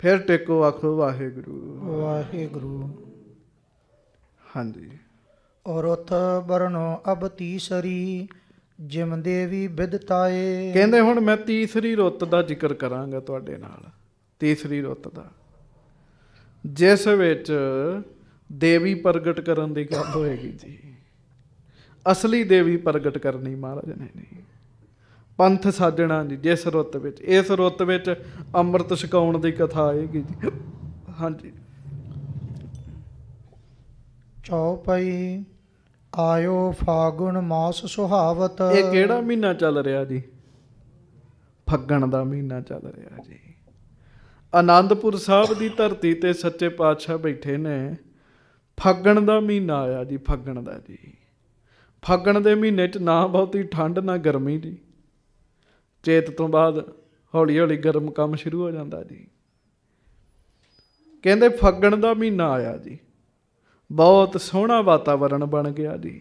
ਫਿਰ ਟੇਕੋ ਆਖੋ ਵਾਹਿਗੁਰੂ ਵਾਹਿਗੁਰੂ ਹਾਂਜੀ ਔਰ ਬਰਨੋ ਅਬ ਤੀਸਰੀ ਜਿਮ ਦੇਵੀ ਵਿਦਤਾਏ ਕਹਿੰਦੇ ਹੁਣ ਮੈਂ ਤੀਸਰੀ ਰੁੱਤ ਦਾ ਜ਼ਿਕਰ ਕਰਾਂਗਾ ਤੁਹਾਡੇ ਨਾਲ ਤੀਸਰੀ ਰੁੱਤ ਦਾ ਜਿਸ ਵਿੱਚ ਦੇਵੀ ਪ੍ਰਗਟ ਕਰਨ ਦੀ ਗੱਲ ਹੋਏਗੀ ਜੀ ਅਸਲੀ ਦੇਵੀ ਪ੍ਰਗਟ ਕਰਨੀ ਮਹਾਰਾਜ ਨੇ ਨਹੀਂ ਪੰਥ ਸਾਜਣਾ ਜੀ ਜਿਸ ਰੁੱਤ ਵਿੱਚ ਇਸ ਰੁੱਤ ਵਿੱਚ ਅੰਮ੍ਰਿਤ ਛਕਾਉਣ ਦੀ ਕਥਾ ਆਏਗੀ ਜੀ ਹਾਂਜੀ ਚੌਪਈ ਆਇਓ ਫਾਗੁਣ ਮਾਸ ਸੁਹਾਵਤ ਇਹ ਕਿਹੜਾ ਮਹੀਨਾ ਚੱਲ ਰਿਹਾ ਜੀ ਫੱਗਣ ਦਾ ਮਹੀਨਾ ਚੱਲ ਰਿਹਾ ਜੀ ਆਨੰਦਪੁਰ ਸਾਹਿਬ ਦੀ ਧਰਤੀ ਤੇ ਸੱਚੇ ਪਾਤਸ਼ਾਹ ਬੈਠੇ ਨੇ ਫੱਗਣ ਦਾ ਮਹੀਨਾ ਆਇਆ ਜੀ ਫੱਗਣ ਦਾ ਜੀ ਫੱਗਣ ਦੇ ਮਹੀਨੇ 'ਚ ਨਾ ਬਹੁਤੀ ਠੰਡ ਨਾ ਗਰਮੀ ਜੀ ਚੇਤ ਤੋਂ ਬਾਅਦ ਹੌਲੀ ਹੌਲੀ ਗਰਮ ਕੰਮ ਸ਼ੁਰੂ ਹੋ ਜਾਂਦਾ ਜੀ ਕਹਿੰਦੇ ਫੱਗਣ ਦਾ ਮਹੀਨਾ ਆਇਆ ਜੀ ਬਹੁਤ ਸੋਹਣਾ ਵਾਤਾਵਰਣ ਬਣ ਗਿਆ ਜੀ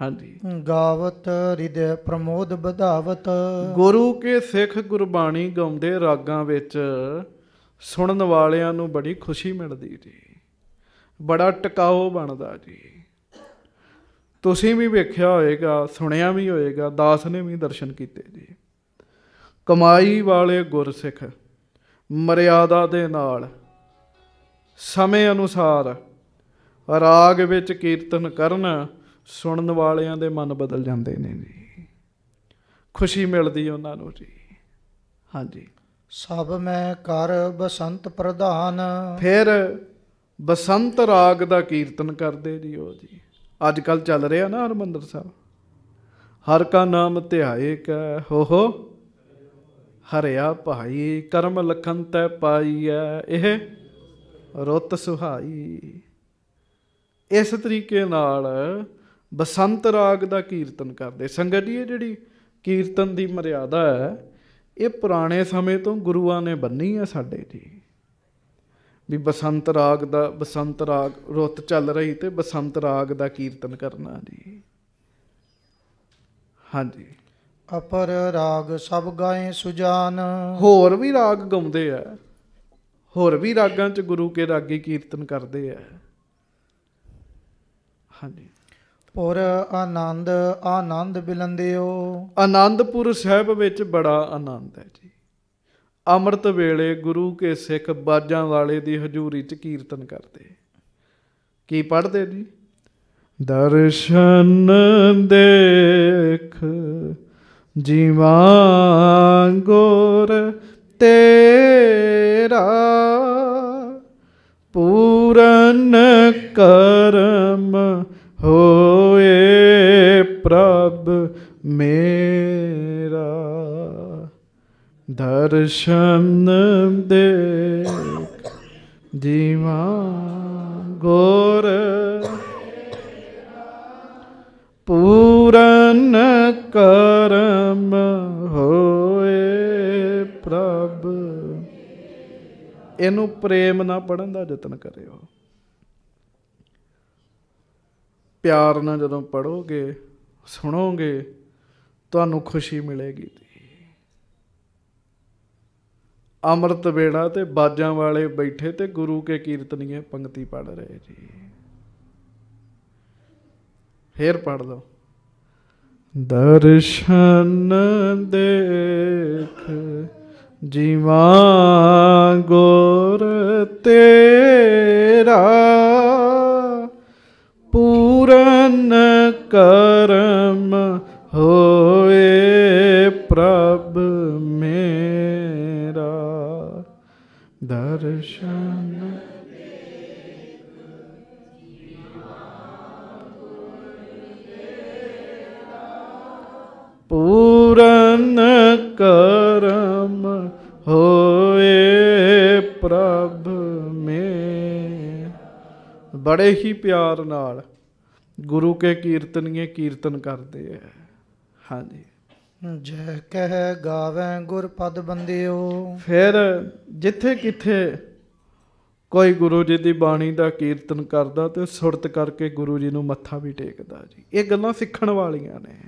ਹਾਂਜੀ ਗਾਵਤ ਹਿਰਦੇ ਪ੍ਰਮੋਦ ਵਧਾਵਤ ਗੁਰੂ ਕੇ ਸਿੱਖ ਗੁਰਬਾਣੀ ਗਾਉਂਦੇ ਰਾਗਾਂ ਵਿੱਚ ਸੁਣਨ ਵਾਲਿਆਂ ਨੂੰ ਬੜੀ ਖੁਸ਼ੀ ਮਿਲਦੀ ਜੀ ਬੜਾ ਟਿਕਾਓ ਬਣਦਾ ਜੀ ਤੁਸੀਂ ਵੀ ਵੇਖਿਆ ਹੋਵੇਗਾ ਸੁਣਿਆ ਵੀ ਹੋਵੇਗਾ ਦਾਸ ਨੇ ਵੀ ਦਰਸ਼ਨ ਕੀਤੇ ਜੀ ਕਮਾਈ ਵਾਲੇ ਗੁਰਸਿੱਖ ਮਰਿਆਦਾ ਦੇ ਨਾਲ ਸਮੇਂ ਅਨੁਸਾਰ ਰਾਗ ਵਿੱਚ ਕੀਰਤਨ ਕਰਨ ਸੁਣਨ ਵਾਲਿਆਂ ਦੇ ਮਨ ਬਦਲ ਜਾਂਦੇ ਨੇ ਜੀ ਖੁਸ਼ੀ ਮਿਲਦੀ ਉਹਨਾਂ ਨੂੰ ਜੀ ਹਾਂਜੀ ਸਭ ਮੈਂ ਕਰ ਬਸੰਤ ਪ੍ਰਧਾਨ ਫਿਰ ਬਸੰਤ ਰਾਗ ਦਾ ਕੀਰਤਨ ਕਰਦੇ ਜੀ ਉਹ ਜੀ ਅੱਜ ਕੱਲ ਚੱਲ ਰਿਹਾ ਨਾ ਹਰਮੰਦਰ ਸਾਹਿਬ ਹਰ ਕਾ ਨਾਮ ਧਿਆਏ ਕਾ ਹੋ ਹੋ ਹਰਿਆ ਭਾਈ ਕਰਮ ਲਖਨ ਤੈ ਪਾਈਐ ਇਹ ਰੁੱਤ ਸੁਹਾਈ ਇਸ ਤਰੀਕੇ ਨਾਲ ਬਸੰਤ ਰਾਗ ਦਾ ਕੀਰਤਨ ਕਰਦੇ ਸੰਗਤ ਜੀ ਜਿਹੜੀ ਕੀਰਤਨ ਦੀ ਮਰਿਆਦਾ ਹੈ ਇਹ ਪੁਰਾਣੇ ਸਮੇਂ ਤੋਂ ਗੁਰੂਆਂ ਨੇ ਬੰਨੀ ਆ ਸਾਡੇ ਜੀ ਵੀ ਬਸੰਤ ਰਾਗ ਦਾ ਬਸੰਤ ਰਾਗ ਰੁੱਤ ਚੱਲ ਰਹੀ ਤੇ ਬਸੰਤ ਰਾਗ ਦਾ ਕੀਰਤਨ ਕਰਨਾ ਜੀ ਹਾਂਜੀ ਅਪਰ ਰਾਗ ਸਭ ਗਾਏ ਸੁਜਾਨ ਹੋਰ ਵੀ ਰਾਗ ਗਾਉਂਦੇ ਆ ਹੋਰ ਵੀ ਰਾਗਾਂ 'ਚ ਗੁਰੂ ਕੇ ਰਾਗੀ ਕੀਰਤਨ ਕਰਦੇ ਆ ਹਾਂਜੀ ਔਰ ਆਨੰਦ ਆਨੰਦ ਬਿਲੰਦਿਓ ਆਨੰਦਪੁਰ ਸਾਹਿਬ ਵਿੱਚ ਬੜਾ ਆਨੰਦ ਹੈ ਜੀ ਅੰਮ੍ਰਿਤ ਵੇਲੇ ਗੁਰੂ ਕੇ ਸਿੱਖ ਬਾਜਾਂ ਵਾਲੇ ਦੀ ਹਜ਼ੂਰੀ 'ਚ ਕੀਰਤਨ ਕਰਦੇ ਕੀ ਪੜਦੇ ਜੀ ਦਰਸ਼ਨ ਦੇਖ ਜੀਵਾਂ ਗੁਰ ਤੇਰਾ ਪੂਰਨ ਕਰਮ ਹੋਏ ਪ੍ਰਭ ਮੇਰਾ ਦਰਸ਼ਨ ਦੇ ਜਿਵਾਂ ਗੁਰ ਇਹਨੂੰ ਪ੍ਰੇਮ ਨਾਲ ਪੜਨ ਦਾ ਯਤਨ ਕਰਿਓ ਪਿਆਰ ਨਾਲ ਜਦੋਂ ਪੜੋਗੇ ਸੁਣੋਗੇ ਤੁਹਾਨੂੰ ਖੁਸ਼ੀ ਮਿਲੇਗੀ ਅੰਮ੍ਰਿਤ ਵੇੜਾ ਤੇ ਬਾਜਾਂ ਵਾਲੇ ਬੈਠੇ ਤੇ ਗੁਰੂ ਕੇ ਕੀਰਤਨੀਏ ਪੰਕਤੀ ਪੜ ਰਹੇ ਜੀ ਫੇਰ ਪੜ ਲਓ ਦਰਸ਼ਨ ਦੇਖ ਜਿਵਾ ਗੁਰ ਤੇਰਾ ਪੂਰਨ ਕਰਮ ਹੋਏ ਪ੍ਰਭ ਮੇਰਾ ਦਰਸ਼ਨ ਬੜੇ ਹੀ ਪਿਆਰ ਨਾਲ ਗੁਰੂ ਕੇ ਕੀਰਤਨੀਏ ਕੀਰਤਨ ਕਰਦੇ ਆ ਹਾਂਜੀ ਜੈ ਕਹਿ ਗਾਵੈ ਗੁਰ ਪਦ ਬੰਦਿਓ ਫਿਰ ਜਿੱਥੇ ਕਿੱਥੇ ਕੋਈ ਗੁਰੂ ਜੀ ਦੀ ਬਾਣੀ ਦਾ ਕੀਰਤਨ ਕਰਦਾ ਤੇ ਸੁਰਤ ਕਰਕੇ ਗੁਰੂ ਜੀ ਨੂੰ ਮੱਥਾ ਵੀ ਟੇਕਦਾ ਜੀ ਇਹ ਗੱਲਾਂ ਸਿੱਖਣ ਵਾਲੀਆਂ ਨੇ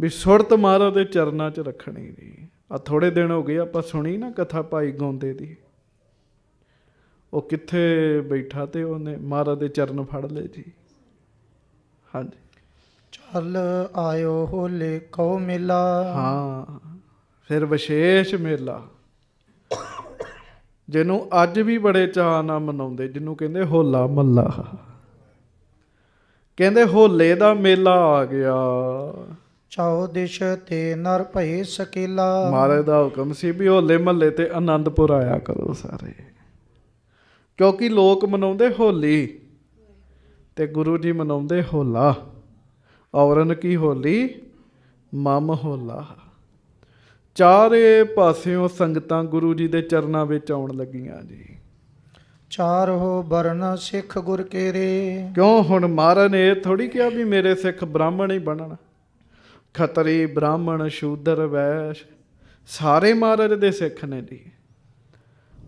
ਵੀ ਸੁਰਤ ਮਹਾਰਾਜ ਦੇ ਚਰਨਾਂ 'ਚ ਰੱਖਣੀ ਜੀ ਆ ਥੋੜੇ ਦਿਨ ਹੋ ਗਏ ਆਪਾਂ ਸੁਣੀ ਨਾ ਕਥਾ ਭਾਈ ਗੋਂਦੇ ਦੀ ਉਹ ਕਿੱਥੇ ਬੈਠਾ ਤੇ ਉਹਨੇ ਮਹਾਰਾਜ ਦੇ ਚਰਨ ਫੜ ਲਏ ਜੀ ਹਾਂਜੀ ਚੱਲ ਆਇਓ ਹੋਲੇ ਕਉ ਮੇਲਾ ਹਾਂ ਫਿਰ ਵਿਸ਼ੇਸ਼ ਮੇਲਾ ਜਿਹਨੂੰ ਅੱਜ ਵੀ ਬੜੇ ਚਾਹ ਨਾਲ ਮਨਾਉਂਦੇ ਜਿਹਨੂੰ ਕਹਿੰਦੇ ਹੋਲਾ ਮੱਲਾ ਕਹਿੰਦੇ ਹੋਲੇ ਦਾ ਮੇਲਾ ਆ ਗਿਆ ਚਾਉ ਦਿਸ਼ ਤੇ ਨਰ ਭਈ ਸਕੀਲਾ ਮਹਾਰਾਜ ਦਾ ਹੁਕਮ ਸੀ ਵੀ ਹੋਲੇ ਮੱਲੇ ਤੇ ਆਨੰਦਪੁਰ ਆਇਆ ਕਰੋ ਸਾਰੇ ਕਿਉਂਕਿ ਲੋਕ ਮਨਾਉਂਦੇ ਹੋਲੀ ਤੇ ਗੁਰੂ ਜੀ ਮਨਾਉਂਦੇ ਹੋਲਾ ਔਰਨ ਕੀ ਹੋਲੀ ਮਮ ਹੋਲਾ ਚਾਰੇ ਪਾਸਿਓਂ ਸੰਗਤਾਂ ਗੁਰੂ ਜੀ ਦੇ ਚਰਨਾਂ ਵਿੱਚ ਆਉਣ ਲੱਗੀਆਂ ਜੀ ਚਾਰ ਹੋ ਬਰਨ ਸਿੱਖ ਗੁਰ ਰੇ ਕਿਉਂ ਹੁਣ ਮਾਰਨ ਇਹ ਥੋੜੀ ਕਿਹਾ ਵੀ ਮੇਰੇ ਸਿੱਖ ਬ੍ਰਾਹਮਣ ਹੀ ਬਣਨ ਖਤਰੀ ਬ੍ਰਾਹਮਣ ਸ਼ੂਦਰ ਵੈਸ਼ ਸਾਰੇ ਮਹਾਰਾਜ ਦੇ ਸਿੱਖ ਨੇ ਜੀ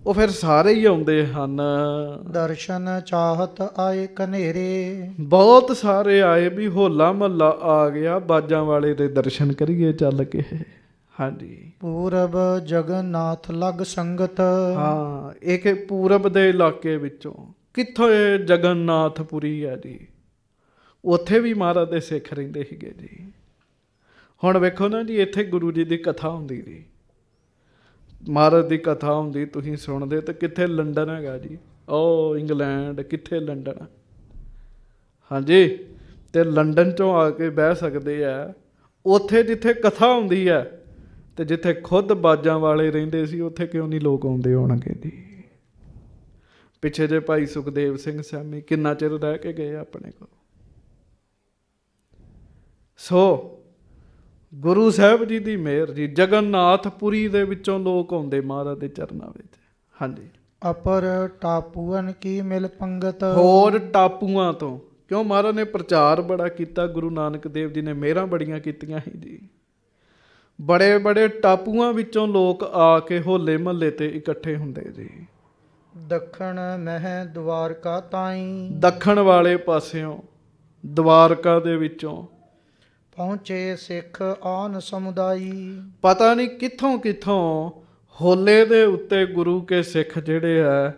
ਉਹ ਫਿਰ ਸਾਰੇ ਹੀ ਆਉਂਦੇ ਹਨ ਦਰਸ਼ਨ ਚਾਹਤ ਆਏ ਕਨੇਰੇ ਬਹੁਤ ਸਾਰੇ ਆਏ ਵੀ ਹੋਲਾ ਮੱਲਾ ਆ ਗਿਆ ਬਾਜਾਂ ਵਾਲੇ ਦੇ ਦਰਸ਼ਨ ਕਰੀਏ ਚੱਲ ਕੇ ਹਾਂਜੀ ਪੂਰਬ ਜਗਨਨਾਥ ਲਗ ਸੰਗਤ ਹਾਂ ਇਹ ਪੂਰਬ ਦੇ ਇਲਾਕੇ ਵਿੱਚੋਂ ਕਿੱਥੋਂ ਇਹ ਪੁਰੀ ਹੈ ਜੀ ਉੱਥੇ ਵੀ ਮਹਾਰਾਜ ਦੇ ਸਿੱਖ ਰਹਿੰਦੇ ਸੀਗੇ ਜੀ ਹੁਣ ਵੇਖੋ ਨਾ ਜੀ ਇੱਥੇ ਗੁਰੂ ਜੀ ਦੀ ਕਥਾ ਹੁੰਦੀ ਜੀ ਮਹਾਰਾਜ ਦੀ ਕਥਾ ਹੁੰਦੀ ਤੁਸੀਂ ਸੁਣਦੇ ਤਾਂ ਕਿੱਥੇ ਲੰਡਨ ਹੈਗਾ ਜੀ ਓ ਇੰਗਲੈਂਡ ਕਿੱਥੇ ਲੰਡਨ ਹਾਂਜੀ ਤੇ ਲੰਡਨ ਤੋਂ ਆ ਕੇ ਬਹਿ ਸਕਦੇ ਆ ਉੱਥੇ ਜਿੱਥੇ ਕਥਾ ਹੁੰਦੀ ਹੈ ਤੇ ਜਿੱਥੇ ਖੁਦ ਬਾਜਾਂ ਵਾਲੇ ਰਹਿੰਦੇ ਸੀ ਉੱਥੇ ਕਿਉਂ ਨਹੀਂ ਲੋਕ ਆਉਂਦੇ ਹੋਣਗੇ ਜੀ ਪਿੱਛੇ ਦੇ ਭਾਈ ਸੁਖਦੇਵ ਸਿੰਘ ਸਾਮੀ ਕਿੰਨਾ ਚਿਰ ਰਹਿ ਕੇ ਗਏ ਆਪਣੇ ਕੋਲ ਸੋ ਗੁਰੂ ਸਾਹਿਬ ਜੀ ਦੀ ਮਿਹਰ ਜੀ ਜਗਨਨਾਥ ਪੁਰੀ ਦੇ ਵਿੱਚੋਂ ਲੋਕ ਆਉਂਦੇ ਮਹਾਰਾਜ ਦੇ ਚਰਨਾਂ ਵਿੱਚ ਹਾਂਜੀ ਅਪਰ ਟਾਪੂਆਂ ਕੀ ਮਿਲ ਪੰਗਤ ਹੋਰ ਟਾਪੂਆਂ ਤੋਂ ਕਿਉਂ ਮਹਾਰਾਜ ਨੇ ਪ੍ਰਚਾਰ ਬੜਾ ਕੀਤਾ ਗੁਰੂ ਨਾਨਕ ਦੇਵ ਜੀ ਨੇ ਮਿਹਰਾਂ ਬੜੀਆਂ ਕੀਤੀਆਂ ਸੀ ਜੀ ਬੜੇ ਬੜੇ ਟਾਪੂਆਂ ਵਿੱਚੋਂ ਲੋਕ ਆ ਕੇ ਹੋਲੇ ਮਹੱਲੇ ਤੇ ਇਕੱਠੇ ਹੁੰਦੇ ਜੀ ਦੱਖਣ ਮਹਿ ਦਵਾਰਕਾ ਤਾਈ ਦੱਖਣ ਵਾਲੇ ਪਾਸਿਓਂ ਦਵਾਰਕਾ ਦੇ ਵਿੱਚੋਂ ਪਹੁੰਚੇ ਸਿੱਖ ਆਨ ਸਮੁਦਾਈ ਪਤਾ ਨਹੀਂ ਕਿੱਥੋਂ ਕਿੱਥੋਂ ਹੋਲੇ ਦੇ ਉੱਤੇ ਗੁਰੂ ਕੇ ਸਿੱਖ ਜਿਹੜੇ ਆ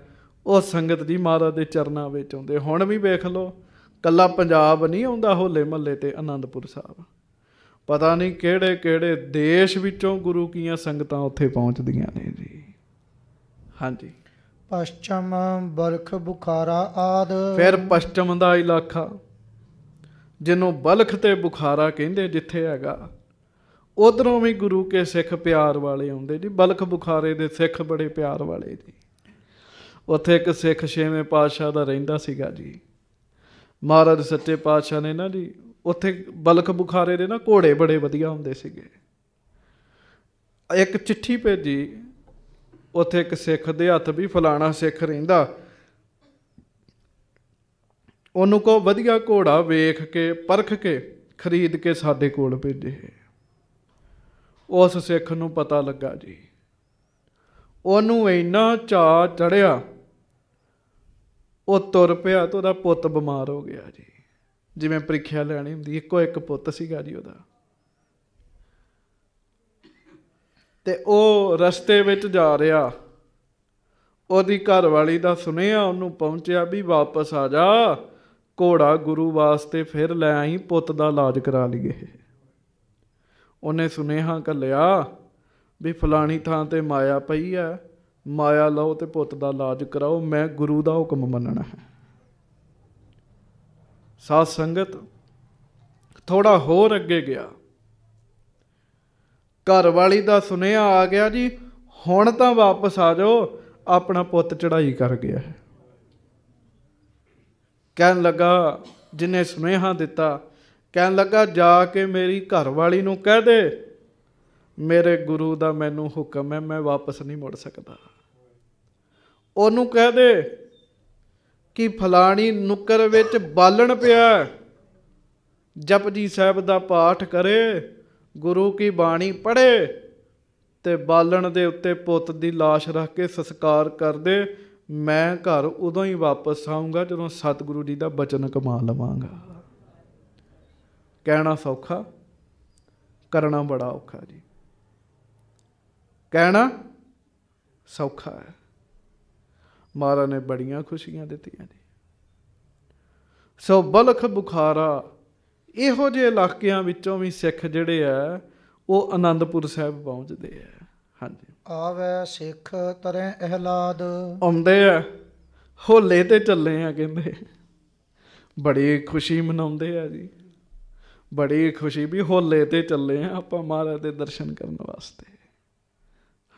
ਉਹ ਸੰਗਤ ਦੀ ਮਾਤਾ ਦੇ ਚਰਨਾਂ ਵਿੱਚ ਆਉਂਦੇ ਹੁਣ ਵੀ ਵੇਖ ਲਓ ਕੱਲਾ ਪੰਜਾਬ ਨਹੀਂ ਆਉਂਦਾ ਹੋਲੇ ਮੱਲੇ ਤੇ ਆਨੰਦਪੁਰ ਸਾਹਿਬ ਪਤਾ ਨਹੀਂ ਕਿਹੜੇ ਕਿਹੜੇ ਦੇਸ਼ ਵਿੱਚੋਂ ਗੁਰੂ ਕੀਆਂ ਸੰਗਤਾਂ ਉੱਥੇ ਪਹੁੰਚਦੀਆਂ ਨੇ ਜੀ ਹਾਂਜੀ ਪਸ਼ਚਮ ਬਰਖ ਬੁਖਾਰਾ ਆਦ ਫਿਰ ਪਸ਼ਚਮ ਦਾ ਇਲਾਕਾ ਜਿਹਨੂੰ ਬਲਖ ਤੇ ਬੁਖਾਰਾ ਕਹਿੰਦੇ ਜਿੱਥੇ ਹੈਗਾ ਉਧਰੋਂ ਵੀ ਗੁਰੂ ਕੇ ਸਿੱਖ ਪਿਆਰ ਵਾਲੇ ਆਉਂਦੇ ਜੀ ਬਲਖ ਬੁਖਾਰੇ ਦੇ ਸਿੱਖ ਬੜੇ ਪਿਆਰ ਵਾਲੇ ਜੀ ਉੱਥੇ ਇੱਕ ਸਿੱਖ ਛੇਵੇਂ ਪਾਤਸ਼ਾਹ ਦਾ ਰਹਿੰਦਾ ਸੀਗਾ ਜੀ ਮਹਾਰਾਜ ਸੱਚੇ ਪਾਤਸ਼ਾਹ ਨੇ ਨਾ ਜੀ ਉੱਥੇ ਬਲਖ ਬੁਖਾਰੇ ਦੇ ਨਾ ਘੋੜੇ ਬੜੇ ਵਧੀਆ ਹੁੰਦੇ ਸੀਗੇ ਇੱਕ ਚਿੱਠੀ ਭੇਜੀ ਉੱਥੇ ਇੱਕ ਸਿੱਖ ਦੇ ਹੱਥ ਵੀ ਫਲਾਣਾ ਸਿੱਖ ਰਹਿੰਦਾ ਉਹਨੂੰ ਕੋ ਵਧੀਆ ਘੋੜਾ ਵੇਖ ਕੇ ਪਰਖ ਕੇ ਖਰੀਦ ਕੇ ਸਾਡੇ ਕੋਲ ਭੇਜੇ ਉਸ ਸਿੱਖ ਨੂੰ ਪਤਾ ਲੱਗਾ ਜੀ ਉਹਨੂੰ ਇੰਨਾ ਚਾ ਚੜਿਆ ਉਹ ਤੁਰ ਪਿਆ ਤੇ ਉਹਦਾ ਪੁੱਤ ਬਿਮਾਰ ਹੋ ਗਿਆ ਜੀ ਜਿਵੇਂ ਪ੍ਰੀਖਿਆ ਲੈਣੀ ਹੁੰਦੀ ਇੱਕੋ ਇੱਕ ਪੁੱਤ ਸੀਗਾ ਜੀ ਉਹਦਾ ਤੇ ਉਹ ਰਸਤੇ ਵਿੱਚ ਜਾ ਰਿਹਾ ਉਹਦੀ ਘਰ ਵਾਲੀ ਦਾ ਸੁਨੇਹਾ ਉਹਨੂੰ ਪਹੁੰਚਿਆ ਵੀ ਵਾਪਸ ਆ ਜਾ ਘੋੜਾ ਗੁਰੂ ਵਾਸਤੇ ਫਿਰ ਲੈ ਆਈ ਪੁੱਤ ਦਾ ਇਲਾਜ ਕਰਾ ਲਈਏ ਉਹਨੇ ਸੁਨੇਹਾ ਕੱਲਿਆ ਵੀ ਫਲਾਣੀ ਥਾਂ ਤੇ ਮਾਇਆ ਪਈ ਆ ਮਾਇਆ ਲਾਓ ਤੇ ਪੁੱਤ ਦਾ ਇਲਾਜ ਕਰਾਓ ਮੈਂ ਗੁਰੂ ਦਾ ਹੁਕਮ ਮੰਨਣਾ ਹੈ ਸਾਧ ਸੰਗਤ ਥੋੜਾ ਹੋਰ ਅੱਗੇ ਗਿਆ ਘਰ ਵਾਲੀ ਦਾ ਸੁਨੇਹਾ ਆ ਗਿਆ ਜੀ ਹੁਣ ਤਾਂ ਵਾਪਸ ਆ ਜਾਓ ਆਪਣਾ ਪੁੱਤ ਚੜਾਈ ਕਰ ਗਿਆ ਹੈ ਕਹਿਣ ਲੱਗਾ ਜਿਨੇ ਸੁਨੇਹਾ ਦਿੱਤਾ ਕਹਿਣ ਲੱਗਾ ਜਾ ਕੇ ਮੇਰੀ ਘਰ ਵਾਲੀ ਨੂੰ ਕਹਿ ਦੇ ਮੇਰੇ ਗੁਰੂ ਦਾ ਮੈਨੂੰ ਹੁਕਮ ਹੈ ਮੈਂ ਵਾਪਸ ਨਹੀਂ ਮੁੜ ਸਕਦਾ ਉਹਨੂੰ ਕਹਿ ਦੇ ਕਿ ਫਲਾਣੀ ਨੁਕਰ ਵਿੱਚ ਬਾਲਣ ਪਿਆ ਜਪਜੀ ਸਾਹਿਬ ਦਾ ਪਾਠ ਕਰੇ ਗੁਰੂ ਕੀ ਬਾਣੀ ਪੜ੍ਹੇ ਤੇ ਬਾਲਣ ਦੇ ਉੱਤੇ ਪੁੱਤ ਦੀ ਲਾਸ਼ ਰੱਖ ਕੇ ਕਰ ਕਰਦੇ ਮੈਂ ਘਰ ਉਦੋਂ ਹੀ ਵਾਪਸ ਆਉਂਗਾ ਜਦੋਂ ਸਤਿਗੁਰੂ ਜੀ ਦਾ ਬਚਨ ਕਮਾ ਲਵਾਂਗਾ ਕਹਿਣਾ ਸੌਖਾ ਕਰਨਾ ਬੜਾ ਔਖਾ ਜੀ ਕਹਿਣਾ ਸੌਖਾ ਹੈ ਮਾਰਾ ਨੇ ਬੜੀਆਂ ਖੁਸ਼ੀਆਂ ਦਿੱਤੀਆਂ ਜੀ ਸੋ ਬਲਖ ਬੁਖਾਰਾ ਇਹੋ ਜਿਹੇ ਇਲਾਕਿਆਂ ਵਿੱਚੋਂ ਵੀ ਸਿੱਖ ਜਿਹੜੇ ਆ ਉਹ ਆਨੰਦਪੁਰ ਸਾਹਿਬ ਪਹੁੰਚਦੇ ਆ ਹਾਂਜੀ ਆਵੇ ਸਿੱਖ ਤਰੈ ਅਹਲਾਦ ਆਉਂਦੇ ਆ ਹੋਲੇ ਤੇ ਚੱਲੇ ਆ ਕਹਿੰਦੇ ਬੜੀ ਖੁਸ਼ੀ ਮਨਾਉਂਦੇ ਆ ਜੀ ਬੜੀ ਖੁਸ਼ੀ ਵੀ ਹੋਲੇ ਤੇ ਚੱਲੇ ਆ ਆਪਾਂ ਮਹਾਰਾਜ ਦੇ ਦਰਸ਼ਨ ਕਰਨ ਵਾਸਤੇ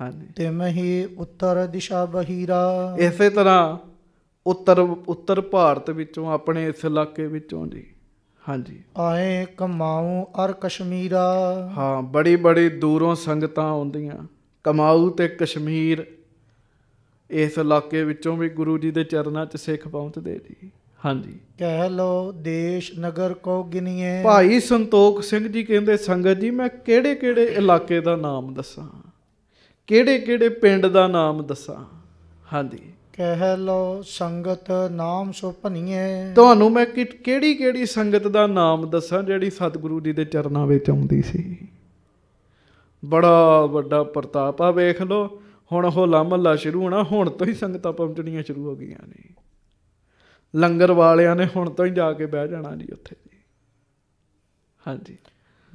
ਹਾਂਜੀ ਤੇ ਮਹੀ ਉੱਤਰ ਦਿਸ਼ਾ ਬਹੀਰਾ ਇਸੇ ਤਰ੍ਹਾਂ ਉੱਤਰ ਉੱਤਰ ਭਾਰਤ ਵਿੱਚੋਂ ਆਪਣੇ ਇਸ ਇਲਾਕੇ ਵਿੱਚੋਂ ਜੀ ਹਾਂਜੀ ਆਏ ਕਮਾਉ ਅਰ ਕਸ਼ਮੀਰਾ ਹਾਂ ਬੜੀ ਬੜੀ ਦੂਰੋਂ ਸੰਗਤਾਂ ਆਉਂਦੀਆਂ ਕਮਾਊ ਤੇ ਕਸ਼ਮੀਰ ਇਸ ਇਲਾਕੇ ਵਿੱਚੋਂ ਵੀ ਗੁਰੂ ਜੀ ਦੇ ਚਰਨਾਂ 'ਚ ਸਿੱਖ ਪਹੁੰਚਦੇ ਜੀ ਹਾਂਜੀ ਕਹਿ ਲੋ ਦੇਸ਼ ਨਗਰ ਕੋ ਗਿਨੀਏ ਭਾਈ ਸੰਤੋਖ ਸਿੰਘ ਜੀ ਕਹਿੰਦੇ ਸੰਗਤ ਜੀ ਮੈਂ ਕਿਹੜੇ ਕਿਹੜੇ ਇਲਾਕੇ ਦਾ ਨਾਮ ਦੱਸਾਂ ਕਿਹੜੇ ਕਿਹੜੇ ਪਿੰਡ ਦਾ ਨਾਮ ਦੱਸਾਂ ਹਾਂਜੀ ਕਹਿ ਲੋ ਸੰਗਤ ਨਾਮ ਸੋ ਭਨੀਏ ਤੁਹਾਨੂੰ ਮੈਂ ਕਿਹੜੀ ਕਿਹੜੀ ਸੰਗਤ ਦਾ ਨਾਮ ਦੱਸਾਂ ਜਿਹੜੀ ਸਤਿਗੁਰੂ ਜੀ ਦੇ ਚਰਨਾਂ ਵਿੱਚ ਆਉਂਦੀ ਸੀ ਬੜਾ ਵੱਡਾ ਪ੍ਰਤਾਪ ਆ ਵੇਖ ਲਓ ਹੁਣ ਹੋਲਾ ਮੱਲਾ ਸ਼ੁਰੂ ਹੋਣਾ ਹੁਣ ਤੋਂ ਹੀ ਸੰਗਤਾਂ ਪਹੁੰਚਣੀਆਂ ਸ਼ੁਰੂ ਹੋ ਗਈਆਂ ਨੇ ਲੰਗਰ ਵਾਲਿਆਂ ਨੇ ਹੁਣ ਤੋਂ ਹੀ ਜਾ ਕੇ ਬਹਿ ਜਾਣਾ ਜੀ ਉੱਥੇ ਜੀ ਹਾਂਜੀ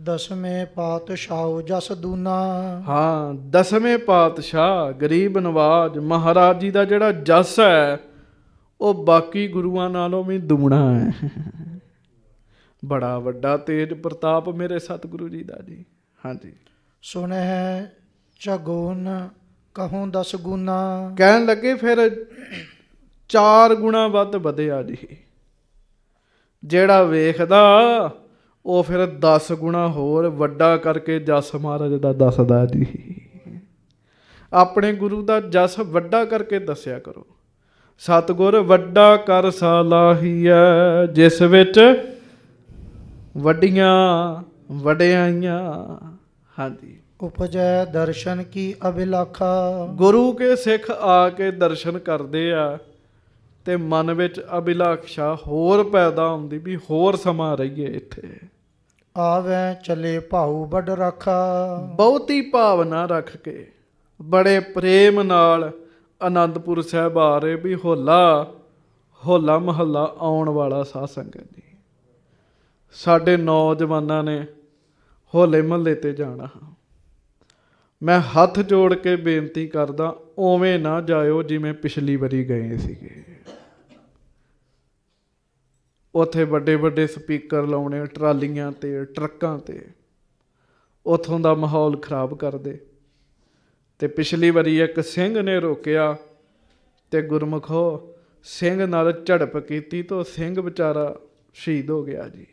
ਦਸਵੇਂ ਪਾਤਸ਼ਾਹ ਜਸ ਦੂਨਾ ਹਾਂ ਦਸਵੇਂ ਪਾਤਸ਼ਾਹ ਗਰੀਬ ਨਵਾਜ ਮਹਾਰਾਜ ਜੀ ਦਾ ਜਿਹੜਾ ਜਸ ਹੈ ਉਹ ਬਾਕੀ ਗੁਰੂਆਂ ਨਾਲੋਂ ਵੀ ਦੂਣਾ ਹੈ ਬੜਾ ਵੱਡਾ ਤੇਜ ਪ੍ਰਤਾਪ ਮੇਰੇ ਸਤਿਗੁਰੂ ਜੀ ਦਾ ਜੀ ਹਾਂਜੀ ਸੁਣੇ ਚਗੋਨ ਕਹੋਂ ਦਸ ਗੁਨਾ ਕਹਿਣ ਲੱਗੇ ਫਿਰ ਚਾਰ ਗੁਣਾ ਵੱਧ ਵਧਿਆ ਜੀ ਜਿਹੜਾ ਵੇਖਦਾ ਉਹ ਫਿਰ 10 ਗੁਣਾ ਹੋਰ ਵੱਡਾ ਕਰਕੇ ਜਸ ਮਹਾਰਾਜ ਦਾ ਦੱਸਦਾ ਜੀ ਆਪਣੇ ਗੁਰੂ ਦਾ ਜਸ ਵੱਡਾ ਕਰਕੇ ਦੱਸਿਆ ਕਰੋ ਸਤਗੁਰ ਵੱਡਾ ਕਰ ਸਾਲਾਹੀਐ ਜਿਸ ਵਿੱਚ ਵੱਡੀਆਂ ਵਡਿਆਈਆਂ ਹਾਂਜੀ ਉਪਜੈ ਦਰਸ਼ਨ ਕੀ ਅਭਿਲਾਖਾ ਗੁਰੂ ਕੇ ਸਿੱਖ ਆ ਕੇ ਦਰਸ਼ਨ ਕਰਦੇ ਆ ਤੇ ਮਨ ਵਿੱਚ ਅਭਿਲਾਖਸ਼ਾ ਹੋਰ ਪੈਦਾ ਹੁੰਦੀ ਵੀ ਹੋਰ ਸਮਾਂ ਰਹੀਏ ਇੱਥੇ ਆਵੇਂ ਚਲੇ ਭਾਉ ਬੜ ਰੱਖਾ ਬਹੁਤੀ ਭਾਵਨਾ ਰੱਖ ਕੇ ਬੜੇ ਪ੍ਰੇਮ ਨਾਲ ਆਨੰਦਪੁਰ ਸਾਹਿਬ ਆ ਰਹੇ ਵੀ ਹੋਲਾ ਹੋਲਾ ਮਹੱਲਾ ਆਉਣ ਵਾਲਾ ਸਾਧ ਸੰਗਤ ਜੀ ਸਾਡੇ ਨੌਜਵਾਨਾਂ ਨੇ ਹੋਲੇ ਮਹੱਲੇ ਤੇ ਜਾਣਾ ਮੈਂ ਹੱਥ ਜੋੜ ਕੇ ਬੇਨਤੀ ਕਰਦਾ ਓਵੇਂ ਨਾ ਜਾਇਓ ਜਿਵੇਂ ਪਿਛਲੀ ਵਾਰੀ ਗਏ ਸੀਗੇ ਉੱਥੇ ਵੱਡੇ ਵੱਡੇ ਸਪੀਕਰ ਲਾਉਣੇ ਟਰਾਲੀਆਂ ਤੇ ਟਰੱਕਾਂ ਤੇ ਉਥੋਂ ਦਾ ਮਾਹੌਲ ਖਰਾਬ ਕਰਦੇ ਤੇ ਪਿਛਲੀ ਵਾਰੀ ਇੱਕ ਸਿੰਘ ਨੇ ਰੋਕਿਆ ਤੇ ਗੁਰਮਖੋ ਸਿੰਘ ਨਾਲ ਝੜਪ ਕੀਤੀ ਤਾਂ ਸਿੰਘ ਵਿਚਾਰਾ ਸ਼ਹੀਦ ਹੋ ਗਿਆ ਜੀ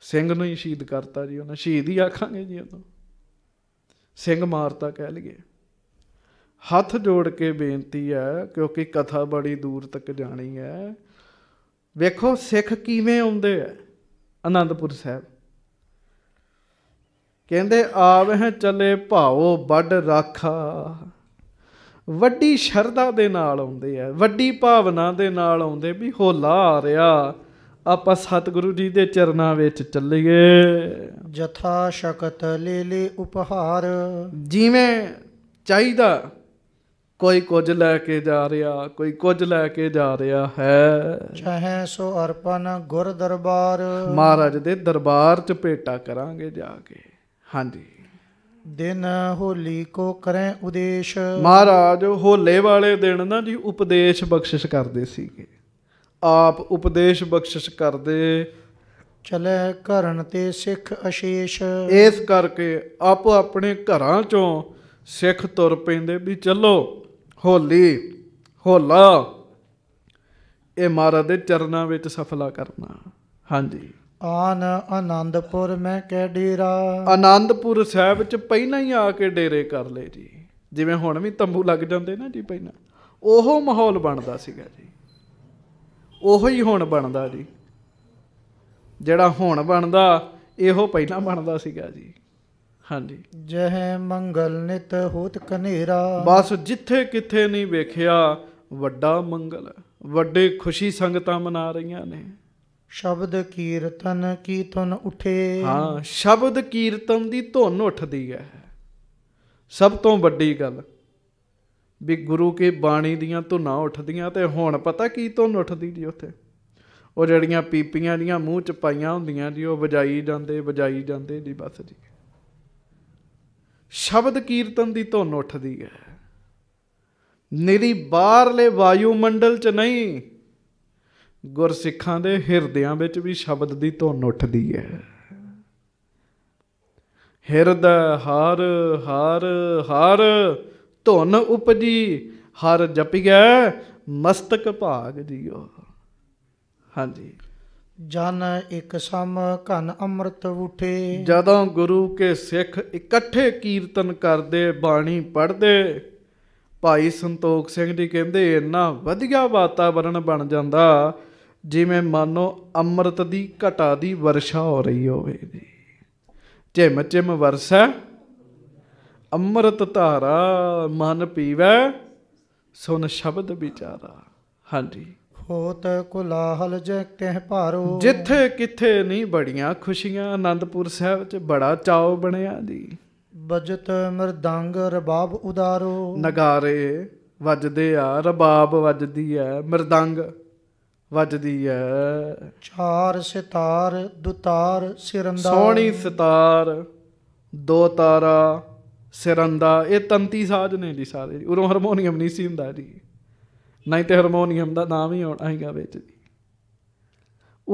ਸਿੰਘ ਨੂੰ ਹੀ ਸ਼ਹੀਦ ਕਰਤਾ ਜੀ ਉਹਨਾਂ ਸ਼ਹੀਦ ਹੀ ਆਖਾਂਗੇ ਜੀ ਉਹਨੂੰ ਸਿੰਘ ਮਾਰਤਾ ਕਹਿ ਲਈਏ ਹੱਥ ਜੋੜ ਕੇ ਬੇਨਤੀ ਹੈ ਕਿਉਂਕਿ ਕਥਾ ਬੜੀ ਦੂਰ ਤੱਕ ਜਾਣੀ ਹੈ ਵੇਖੋ ਸਿੱਖ ਕਿਵੇਂ ਆਉਂਦੇ ਆ ਆਨੰਦਪੁਰ ਸਾਹਿਬ ਕਹਿੰਦੇ ਆਵਹਿ ਚੱਲੇ ਭਾਉ ਵੱਡ ਰਾਖਾ ਵੱਡੀ ਸ਼ਰਧਾ ਦੇ ਨਾਲ ਆਉਂਦੇ ਆ ਵੱਡੀ ਭਾਵਨਾ ਦੇ ਨਾਲ ਆਉਂਦੇ ਵੀ ਹੋਲਾ ਆ ਰਿਹਾ ਆਪਾਂ ਸਤਿਗੁਰੂ ਜੀ ਦੇ ਚਰਨਾਂ ਵਿੱਚ ਚੱਲੀਏ ਜਥਾ ਸ਼ਕਤ ਲੈ ਲੈ ਉਪਹਾਰ ਜਿਵੇਂ ਚਾਹੀਦਾ ਕੋਈ ਕੁਝ ਲੈ ਕੇ ਜਾ ਰਿਹਾ ਕੋਈ ਕੁਝ ਲੈ ਕੇ ਜਾ ਰਿਹਾ ਹੈ ਚਾਹੇ ਸੋ ਅਰਪਣ ਗੁਰ ਦਰਬਾਰ ਮਹਾਰਾਜ ਦੇ ਦਰਬਾਰ ਚ ਭੇਟਾ ਕਰਾਂਗੇ ਜਾ ਕੇ ਹਾਂਜੀ ਦਿਨ ਹੋਲੀ ਕੋ ਕਰੇ ਉਦੇਸ਼ ਮਹਾਰਾਜ ਹੋਲੇ ਵਾਲੇ ਦਿਨ ਨਾ ਜੀ ਉਪਦੇਸ਼ ਬਖਸ਼ਿਸ਼ ਕਰਦੇ ਸੀਗੇ ਆਪ ਉਪਦੇਸ਼ ਬਖਸ਼ਿਸ਼ ਕਰਦੇ ਚਲੇ ਘਰਨ ਤੇ ਸਿੱਖ ਅਸ਼ੇਸ਼ ਇਸ ਕਰਕੇ ਆਪੋ ਆਪਣੇ ਘਰਾਂ ਚੋਂ ਸਿੱਖ ਤੁਰ ਪੈਂਦੇ ਵੀ ਚੱਲੋ ਹੋਲੀ ਹੋਲਾ ਇਹ ਮਹਾਰਾਜ ਦੇ ਚਰਨਾਂ ਵਿੱਚ ਸਫਲਾ ਕਰਨਾ ਹਾਂਜੀ ਆਨ ਆਨੰਦਪੁਰ ਮੈਂ ਕਹਿ ਡੇਰਾ ਆਨੰਦਪੁਰ ਸਾਹਿਬ ਚ ਪਹਿਲਾਂ ਹੀ ਆ ਕੇ ਡੇਰੇ ਕਰ ਲਏ ਜੀ ਜਿਵੇਂ ਹੁਣ ਵੀ ਤੰਬੂ ਲੱਗ ਜਾਂਦੇ ਨਾ ਜੀ ਪਹਿਲਾਂ ਉਹ ਮਾਹੌਲ ਬਣਦਾ ਸੀਗਾ ਜੀ ਉਹੋ ਹੀ ਹੁਣ ਬਣਦਾ ਜੀ ਜਿਹੜਾ ਹੁਣ ਬਣਦਾ ਇਹੋ ਪਹਿਲਾਂ ਬਣਦਾ ਸੀਗਾ ਜੀ ਹਾਂਜੀ ਜਹ ਮੰਗਲ ਨਿਤ ਹੋਤ ਕਨੇਰਾ ਬਸ ਜਿੱਥੇ ਕਿੱਥੇ ਨਹੀਂ ਵੇਖਿਆ ਵੱਡਾ ਮੰਗਲ ਵੱਡੇ ਖੁਸ਼ੀ ਸੰਗਤਾਂ ਮਨਾ ਰਹੀਆਂ ਨੇ ਸ਼ਬਦ ਕੀਰਤਨ ਕੀ ਧੁਨ ਉਠੇ ਹਾਂ ਸ਼ਬਦ ਕੀਰਤਨ ਦੀ ਧੁਨ ਉੱਠਦੀ ਹੈ ਸਭ ਤੋਂ ਵੱਡੀ ਗੱਲ ਵੀ ਗੁਰੂ ਕੀ ਬਾਣੀ ਦੀਆਂ ਧੁਨਾਂ ਉੱਠਦੀਆਂ ਤੇ ਹੁਣ ਪਤਾ ਕੀ ਧੁਨ ਉੱਠਦੀ ਜੀ ਉੱਥੇ ਉਹ ਜਿਹੜੀਆਂ ਪੀਪੀਆਂ ਦੀਆਂ ਮੂੰਹ ਚ ਪਾਈਆਂ ਹੁੰਦੀਆਂ ਜੀ ਉਹ ਵਜਾਈ ਜਾਂਦੇ ਵਜਾਈ ਜਾਂਦੇ ਜੀ ਬਸ ਜੀ ਸ਼ਬਦ ਕੀਰਤਨ ਦੀ ਧੁਨ ਉੱਠਦੀ ਹੈ ਨੇਰੀ ਬਾਹਰਲੇ ਵਾਯੂ ਮੰਡਲ ਚ ਨਹੀਂ ਗੁਰਸਿੱਖਾਂ ਦੇ ਹਿਰਦਿਆਂ ਵਿੱਚ ਵੀ ਸ਼ਬਦ ਦੀ ਧੁਨ ਉੱਠਦੀ ਹੈ ਹਿਰਦ ਹਰ ਹਰ ਹਰ ਧੁਨ ਉਪਜੀ ਹਰ ਜਪਿਐ ਮਸਤਕ ਭਾਗ ਜਿਓ ਹਾਂਜੀ ਜਨ ਇੱਕ ਸਮ ਘਨ ਅੰਮ੍ਰਿਤ ਉਠੇ ਜਦੋਂ ਗੁਰੂ ਕੇ ਸਿੱਖ ਇਕੱਠੇ ਕੀਰਤਨ ਕਰਦੇ ਬਾਣੀ ਪੜ੍ਹਦੇ ਭਾਈ ਸੰਤੋਖ ਸਿੰਘ ਜੀ ਕਹਿੰਦੇ ਇੰਨਾ ਵਧੀਆ ਵਾਤਾਵਰਣ ਬਣ ਜਾਂਦਾ ਜਿਵੇਂ ਮਾਨੋ ਅੰਮ੍ਰਿਤ ਦੀ ਘਟਾ ਦੀ ਵਰਸ਼ਾ ਹੋ ਰਹੀ ਹੋਵੇ ਜੀ ਝਿਮ ਝਿਮ ਵਰਸ਼ਾ ਅੰਮ੍ਰਿਤ ਧਾਰਾ ਮਨ ਪੀਵੇ ਸੁਨ ਸ਼ਬਦ ਵਿਚਾਰਾ ਹਾਂਜੀ ਹੋਤ ਕੁਲਾਹਲ ਜੇ ਕਹਿ ਭਾਰੋ ਜਿੱਥੇ ਕਿੱਥੇ ਨਹੀਂ ਬੜੀਆਂ ਖੁਸ਼ੀਆਂ ਆਨੰਦਪੁਰ ਸਾਹਿਬ 'ਚ ਬੜਾ ਚਾਉ ਬਣਿਆ ਜੀ ਬਜਤ ਮਰਦੰਗ ਰਬਾਬ ਉਦਾਰੋ ਨਗਾਰੇ ਵੱਜਦੇ ਆ ਰਬਾਬ ਵੱਜਦੀ ਐ ਮਰਦੰਗ ਵੱਜਦੀ ਐ ਚਾਰ ਸਿਤਾਰ ਦੁਤਾਰ ਸਿਰੰਦਾ ਸੋਹਣੀ ਸਿਤਾਰ ਦੋ ਤਾਰਾ ਸਿਰੰਦਾ ਇਹ ਤੰਤੀ ਸਾਜ਼ ਨੇ ਜੀ ਸਾਰੇ ਉਦੋਂ ਹਾਰਮੋਨੀਅਮ ਨਹੀਂ ਸੀ ਹੁੰਦਾ ਜੀ ਨਹੀਂ ਤੇ ਹਾਰਮੋਨੀਅਮ ਦਾ ਨਾਮ ਹੀ ਆਉਣਾ ਹੈਗਾ ਵਿੱਚ ਜੀ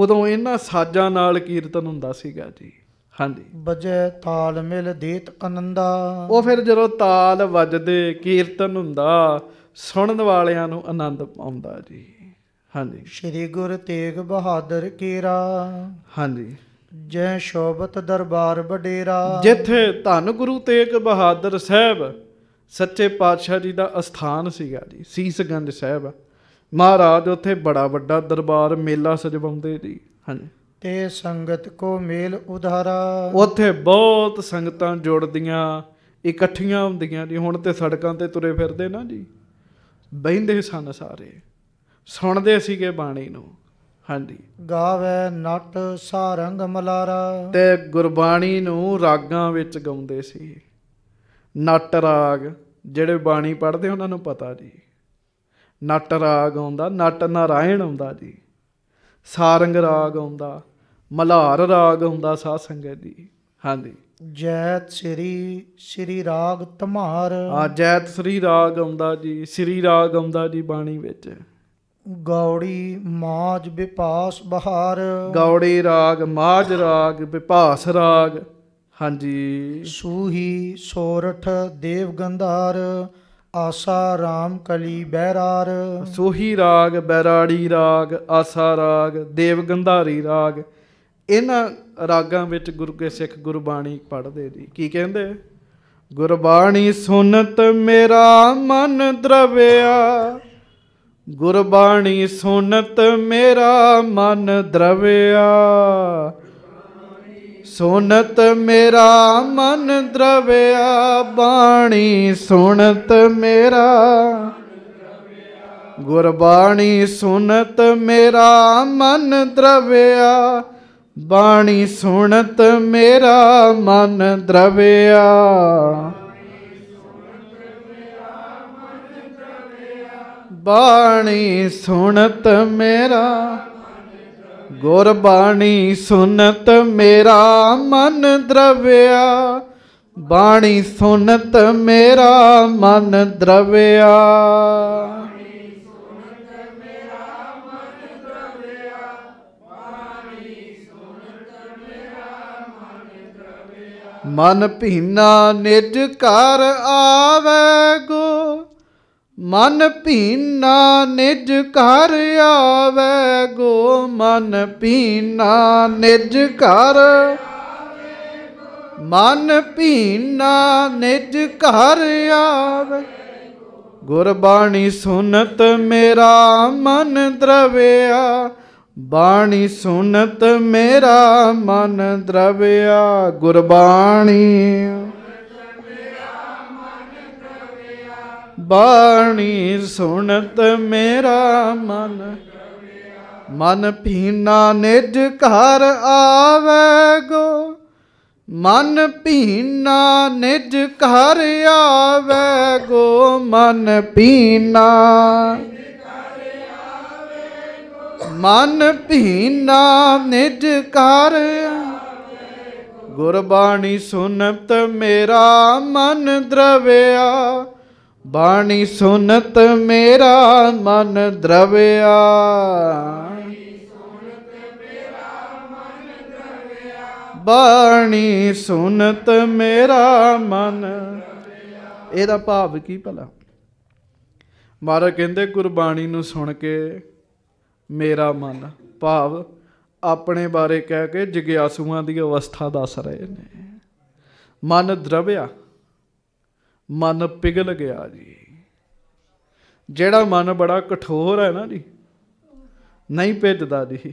ਉਦੋਂ ਇਹਨਾਂ ਸਾਜ਼ਾਂ ਨਾਲ ਕੀਰਤਨ ਹੁੰਦਾ ਸੀਗਾ ਜੀ ਹਾਂਜੀ ਵਜੇ ਤਾਲ ਮਿਲ ਦੇਤ ਕਨੰਦਾ ਉਹ ਫਿਰ ਜਦੋਂ ਤਾਲ ਵੱਜਦੇ ਕੀਰਤਨ ਹੁੰਦਾ ਸੁਣਨ ਵਾਲਿਆਂ ਨੂੰ ਆਨੰਦ ਆਉਂਦਾ ਜੀ ਹਾਂਜੀ ਸ੍ਰੀ ਗੁਰ ਤੇਗ ਬਹਾਦਰ ਕੀਰਾ ਹਾਂਜੀ ਜੈ ਸ਼ੋਭਤ ਦਰਬਾਰ ਬਡੇਰਾ ਜਿੱਥੇ ਧੰਨ ਗੁਰੂ ਤੇਗ ਬਹਾਦਰ ਸਾਹਿਬ ਸੱਚੇ ਪਾਤਸ਼ਾਹ ਜੀ ਦਾ ਅਸਥਾਨ ਸੀਗਾ ਜੀ ਸੀਸਗੰਜ ਸਾਹਿਬ ਮਹਾਰਾਜ ਉੱਥੇ ਬੜਾ ਵੱਡਾ ਦਰਬਾਰ ਮੇਲਾ ਸਜਵਾਉਂਦੇ ਜੀ ਹਾਂਜੀ ਤੇ ਸੰਗਤ ਕੋ ਮੇਲ ਉਧਾਰਾ ਉੱਥੇ ਬਹੁਤ ਸੰਗਤਾਂ ਜੁੜਦੀਆਂ ਇਕੱਠੀਆਂ ਹੁੰਦੀਆਂ ਜੀ ਹੁਣ ਤੇ ਸੜਕਾਂ ਤੇ ਤੁਰੇ ਫਿਰਦੇ ਨਾ ਜੀ ਬਹਿੰਦੇ ਸਨ ਸਾਰੇ ਸੁਣਦੇ ਸੀਗੇ ਬਾਣੀ ਨੂੰ ਹਾਂਜੀ ਗਾਵੇ ਨਟ ਸਾਰੰਗ ਮਲਾਰਾ ਤੇ ਗੁਰਬਾਣੀ ਨੂੰ ਰਾਗਾਂ ਵਿੱਚ ਗਾਉਂਦੇ ਸੀ ਨਟ ਰਾਗ ਜਿਹੜੇ ਬਾਣੀ ਪੜ੍ਹਦੇ ਉਹਨਾਂ ਨੂੰ ਪਤਾ ਜੀ ਨਟ ਰਾਗ ਆਉਂਦਾ ਨਟ ਨਾਰਾਇਣ ਆਉਂਦਾ ਜੀ ਸਾਰੰਗ ਰਾਗ ਆਉਂਦਾ ਮਲਾਰ ਰਾਗ ਹੁੰਦਾ ਸਾਧ ਸੰਗਤ ਦੀ ਹਾਂਜੀ ਜੈਤ ਸ੍ਰੀ ਸ੍ਰੀ ਰਾਗ ਤਮਾਰ ਆ ਜੈਤ ਸ੍ਰੀ ਰਾਗ ਆਉਂਦਾ ਜੀ ਸ੍ਰੀ ਰਾਗ ਆਉਂਦਾ ਜੀ ਬਾਣੀ ਵਿੱਚ ਗੌੜੀ ਮਾਜ ਵਿਪਾਸ ਬਹਾਰ ਗੌੜੀ ਰਾਗ ਮਾਜ ਰਾਗ ਵਿਪਾਸ ਰਾਗ ਹਾਂਜੀ ਸੂਹੀ ਸੋਰਠ ਦੇਵ ਗੰਧਾਰ ਆਸਾ ਰਾਮ ਕਲੀ ਬਹਿਰਾਰ ਸੂਹੀ ਰਾਗ ਬੈਰਾੜੀ ਰਾਗ ਆਸਾ ਰਾਗ ਦੇਵ ਗੰਧਾਰੀ ਰਾਗ ਇਹਨਾਂ ਰਾਗਾਂ ਵਿੱਚ ਗੁਰੂ ਕੇ ਸਿੱਖ ਗੁਰਬਾਣੀ ਪੜ੍ਹਦੇ ਦੀ ਕੀ ਕਹਿੰਦੇ ਗੁਰਬਾਣੀ ਸੁਨਤ ਮੇਰਾ ਮਨ ਦਰਵਿਆ ਗੁਰਬਾਣੀ ਸੁਨਤ ਮੇਰਾ ਮਨ ਦਰਵਿਆ ਸੁਨਤ ਮੇਰਾ ਮਨ ਦਰਵਿਆ ਬਾਣੀ ਸੁਨਤ ਮੇਰਾ ਗੁਰਬਾਣੀ ਸੁਨਤ ਮੇਰਾ ਮਨ ਦਰਵਿਆ ਬਾਣੀ ਸੁਨਤ ਮੇਰਾ ਮਨ ਦਰਵਿਆ ਬਾਣੀ ਸੁਣਤ ਮੇਰਾ ਗੁਰ ਬਾਣੀ ਸੁਨਤ ਮੇਰਾ ਮਨ ਦਰਵਿਆ ਬਾਣੀ ਸੁਨਤ ਮੇਰਾ ਮਨ ਦਰਵਿਆ ਮਨ ਭੀਨਾ ਨਿਜ ਕਰ ਆਵੇ ਗੋ ਮਨ ਭੀਨਾ ਨਿਜ ਘਰ ਆਵੇ ਗੋ ਮਨ ਭੀਨਾ ਨਿਜ ਘਰ ਮਨ ਭੀਨਾ ਨਿਜ ਘਰ ਆਵੇ ਗੁਰਬਾਣੀ ਸੁਨਤ ਮੇਰਾ ਮਨ ਦਰਵਿਆ ਬਾਣੀ ਸੁਨਤ ਮੇਰਾ ਮਨ ਦਰਵਿਆ ਗੁਰਬਾਣੀ ਬਾਣੀ ਸੁਣਤ ਮੇਰਾ ਮਨ ਮਨ ਭੀਨਾ ਨਿਜ ਘਰ ਆਵੇਗੋ ਮਨ ਭੀਨਾ ਨਿਜ ਘਰ ਆਵੇਗੋ ਮਨ ਭੀਨਾ ਮਨ ਭੀਨਾ ਨਿਜ ਘਰ ਗੁਰਬਾਣੀ ਸੁਨਤ ਮੇਰਾ ਮਨ ਦਰਵਿਆ ਬਾਣੀ ਸੁਨਤ ਮੇਰਾ ਮਨ ਦਰਵਿਆ ਬਾਣੀ ਸੁਨਤ ਮੇਰਾ ਮਨ ਇਹਦਾ ਭਾਵ ਕੀ ਭਲਾ ਮਹਾਰਾ ਕਹਿੰਦੇ ਗੁਰਬਾਣੀ ਨੂੰ ਸੁਣ ਕੇ ਮੇਰਾ ਮਨ ਭਾਵ ਆਪਣੇ ਬਾਰੇ ਕਹਿ ਕੇ ਜਿਗਿਆਸੂਆਂ ਦੀ ਅਵਸਥਾ ਦੱਸ ਰਹੇ ਨੇ ਮਨ ਦਰਵਿਆ ਮਨ ਪਿਗਲ ਗਿਆ ਜੀ ਜਿਹੜਾ ਮਨ ਬੜਾ ਕਠੋਰ ਹੈ ਨਾ ਜੀ ਨਹੀਂ ਭੇਜਦਾ ਜੀ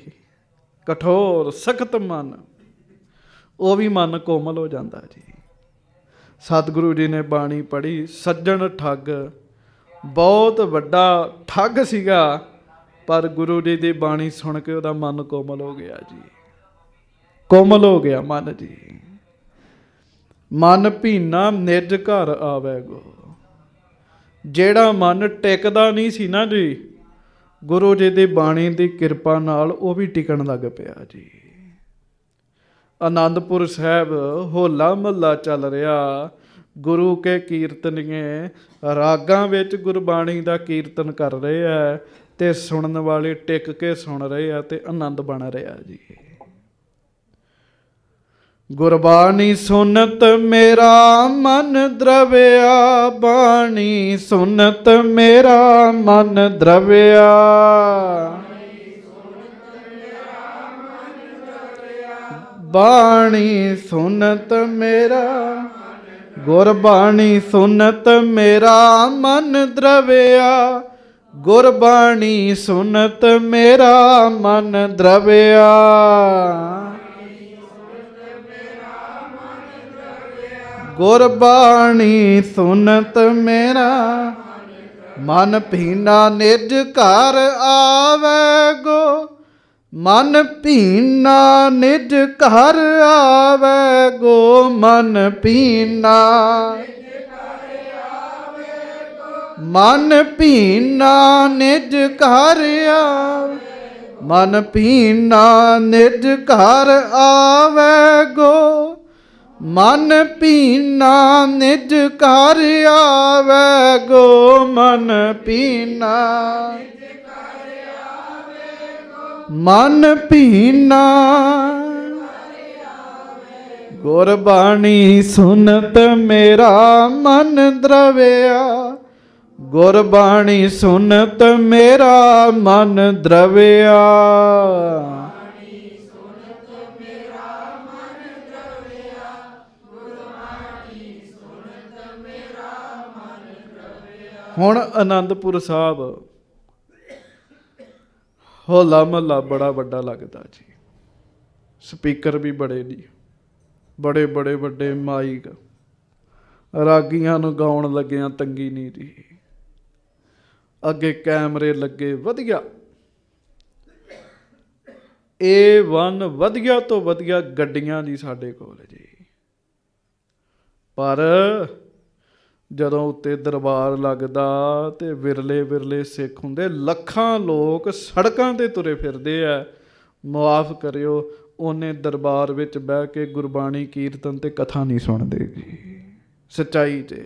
ਕਠੋਰ ਸਖਤ ਮਨ ਉਹ ਵੀ ਮਨ ਕੋਮਲ ਹੋ ਜਾਂਦਾ ਜੀ ਸਤਿਗੁਰੂ ਜੀ ਨੇ ਬਾਣੀ ਪੜ੍ਹੀ ਸੱਜਣ ਠੱਗ ਬਹੁਤ ਵੱਡਾ ਠੱਗ ਸੀਗਾ ਪਰ ਗੁਰੂ ਜੀ ਦੀ ਬਾਣੀ ਸੁਣ ਕੇ ਉਹਦਾ ਮਨ ਕੋਮਲ ਹੋ ਗਿਆ ਜੀ ਕੋਮਲ ਹੋ ਗਿਆ ਮਨ ਜੀ ਮਨ ਭੀਨਾ ਨਿਜ ਘਰ ਆਵੇ ਗੋ ਜਿਹੜਾ ਮਨ ਟਿਕਦਾ ਨਹੀਂ ਸੀ ਨਾ ਜੀ ਗੁਰੂ ਜੀ ਦੀ ਬਾਣੀ ਦੀ ਕਿਰਪਾ ਨਾਲ ਉਹ ਵੀ ਟਿਕਣ ਲੱਗ ਪਿਆ ਜੀ ਆਨੰਦਪੁਰ ਸਾਹਿਬ ਹੋਲਾ ਮੱਲਾ ਚੱਲ ਰਿਹਾ ਗੁਰੂ ਕੇ ਕੀਰਤਨੀਏ ਰਾਗਾਂ ਵਿੱਚ ਗੁਰਬਾਣੀ ਦਾ ਕੀਰਤਨ ਕਰ ਰਹੇ ਆ ਤੇ ਸੁਣਨ ਵਾਲੇ ਟਿਕ ਕੇ ਸੁਣ ਰਹੇ ਆ ਤੇ ਆਨੰਦ ਬਣ ਰਿਹਾ ਜੀ ਗੁਰਬਾਣੀ ਸੁਨਤ ਮੇਰਾ ਮਨ ਦਰਵਿਆ ਬਾਣੀ ਸੁਨਤ ਮੇਰਾ ਮਨ ਦਰਵਿਆ ਬਾਣੀ ਸੁਨਤ ਮੇਰਾ ਗੁਰਬਾਣੀ ਸੁਨਤ ਮੇਰਾ ਮਨ ਦਰਵਿਆ ਗੁਰਬਾਣੀ ਸੁਨਤ ਮੇਰਾ ਮਨ ਦਰਵਿਆ ਗੁਰਬਾਣੀ ਸੁਨਤ ਮੇਰਾ ਮਨ ਭੀਨਾ ਨਿਜ ਘਰ ਆਵੇ ਗੋ ਮਨ ਭੀਨਾ ਨਿਜ ਘਰ ਆਵੇ ਗੋ ਮਨ ਭੀਨਾ ਮਨ ਭੀਨਾ ਨਿਜ ਘਰ ਆਵੇ ਮਨ ਭੀਨਾ ਨਿਜ ਘਰ ਆਵੇ ਗੋ ਮਨ ਪੀਨਾ ਨਿਜ ਘਰ ਆਵੇ ਗੋ ਮਨ ਪੀਨਾ ਮਨ ਪੀਨਾ ਗੁਰਬਾਣੀ ਸੁਨਤ ਮੇਰਾ ਮਨ ਦਰਵਿਆ ਗੁਰਬਾਣੀ ਸੁਨਤ ਮੇਰਾ ਮਨ ਦਰਵਿਆ ਹੁਣ ਆਨੰਦਪੁਰ ਸਾਹਿਬ ਹੋਲਾ ਮਹੱਲਾ ਬੜਾ ਵੱਡਾ ਲੱਗਦਾ ਜੀ ਸਪੀਕਰ ਵੀ ਬੜੇ ਨੇ ਬੜੇ ਬੜੇ ਵੱਡੇ ਮਾਈਕ ਰਾਗੀਆਂ ਨੂੰ ਗਾਉਣ ਲੱਗਿਆਂ ਤੰਗੀ ਨਹੀਂ ਦੀ ਅੱਗੇ ਕੈਮਰੇ ਲੱਗੇ ਵਧੀਆ A1 ਵਧੀਆ ਤੋਂ ਵਧੀਆ ਗੱਡੀਆਂ ਦੀ ਸਾਡੇ ਕੋਲ ਜੀ ਪਰ ਜਦੋਂ ਉੱਤੇ ਦਰਬਾਰ ਲੱਗਦਾ ਤੇ ਵਿਰਲੇ ਵਿਰਲੇ ਸਿੱਖ ਹੁੰਦੇ ਲੱਖਾਂ ਲੋਕ ਸੜਕਾਂ ਤੇ ਤੁਰੇ ਫਿਰਦੇ ਆ ਮਾਫ ਕਰਿਓ ਉਹਨੇ ਦਰਬਾਰ ਵਿੱਚ ਬਹਿ ਕੇ ਗੁਰਬਾਣੀ ਕੀਰਤਨ ਤੇ ਕਥਾ ਨਹੀਂ ਸੁਣਦੇ ਜੀ ਸਚਾਈ ਤੇ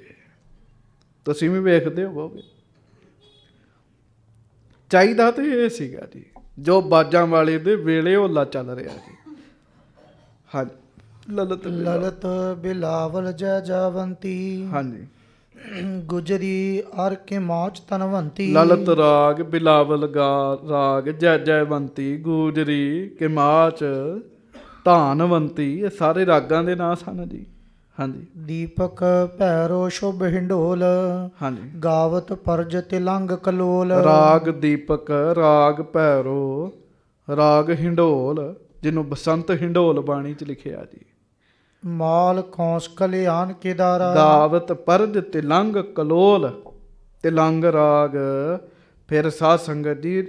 ਤੁਸੀਂ ਵੀ ਵੇਖਦੇ ਹੋ ਹੋਵੋਗੇ ਚਾਹੀਦਾ ਤੇ ਇਹ ਸੀਗਾ ਜੀ ਜੋ ਬਾਜਾਂ ਵਾਲੇ ਦੇ ਵੇਲੇ ਲਾ ਚੱਲ ਰਿਹਾ ਜੀ ਹਾਂ ਲਲਤ ਲਲਤ ਬਿਲਾਵਲ ਜੈ ਜਾਵੰਤੀ ਹਾਂਜੀ ਗੁਜਰੀ ਅਰ ਕੇ ਮੌਜ ਤਨਵੰਤੀ ਲਲਤ ਰਾਗ ਬਿਲਾਵਲ ਗਾ ਰਾਗ ਜੈ ਬੰਤੀ ਗੁਜਰੀ ਕੇ ਮਾਚ ਧਾਨਵੰਤੀ ਇਹ ਸਾਰੇ ਰਾਗਾਂ ਦੇ ਨਾਮ ਹਨ ਜੀ ਹਾਂਜੀ ਦੀਪਕ ਪੈਰੋ ਸ਼ੁਭ ਹਿੰਡੋਲ ਹਾਂਜੀ ਗਾਵਤ ਪਰਜ ਤਿਲੰਗ ਕਲੋਲ ਰਾਗ ਦੀਪਕ ਰਾਗ ਪੈਰੋ ਰਾਗ ਹਿੰਡੋਲ ਜਿਹਨੂੰ ਬਸੰਤ ਹਿੰਡੋਲ ਬਾਣੀ 'ਚ ਲਿਖਿਆ ਜੀ ਮਾਲ ਖੌਂਸ ਕਲਿਆਣ ਕੇਦਾਰਾ ਦਾਵਤ ਪਰਦ ਤਿਲੰਗ ਕਲੋਲ ਤਿਲੰਗ ਰਾਗ ਫਿਰ ਸਾਧ ਸੰਗਤ ਦੀ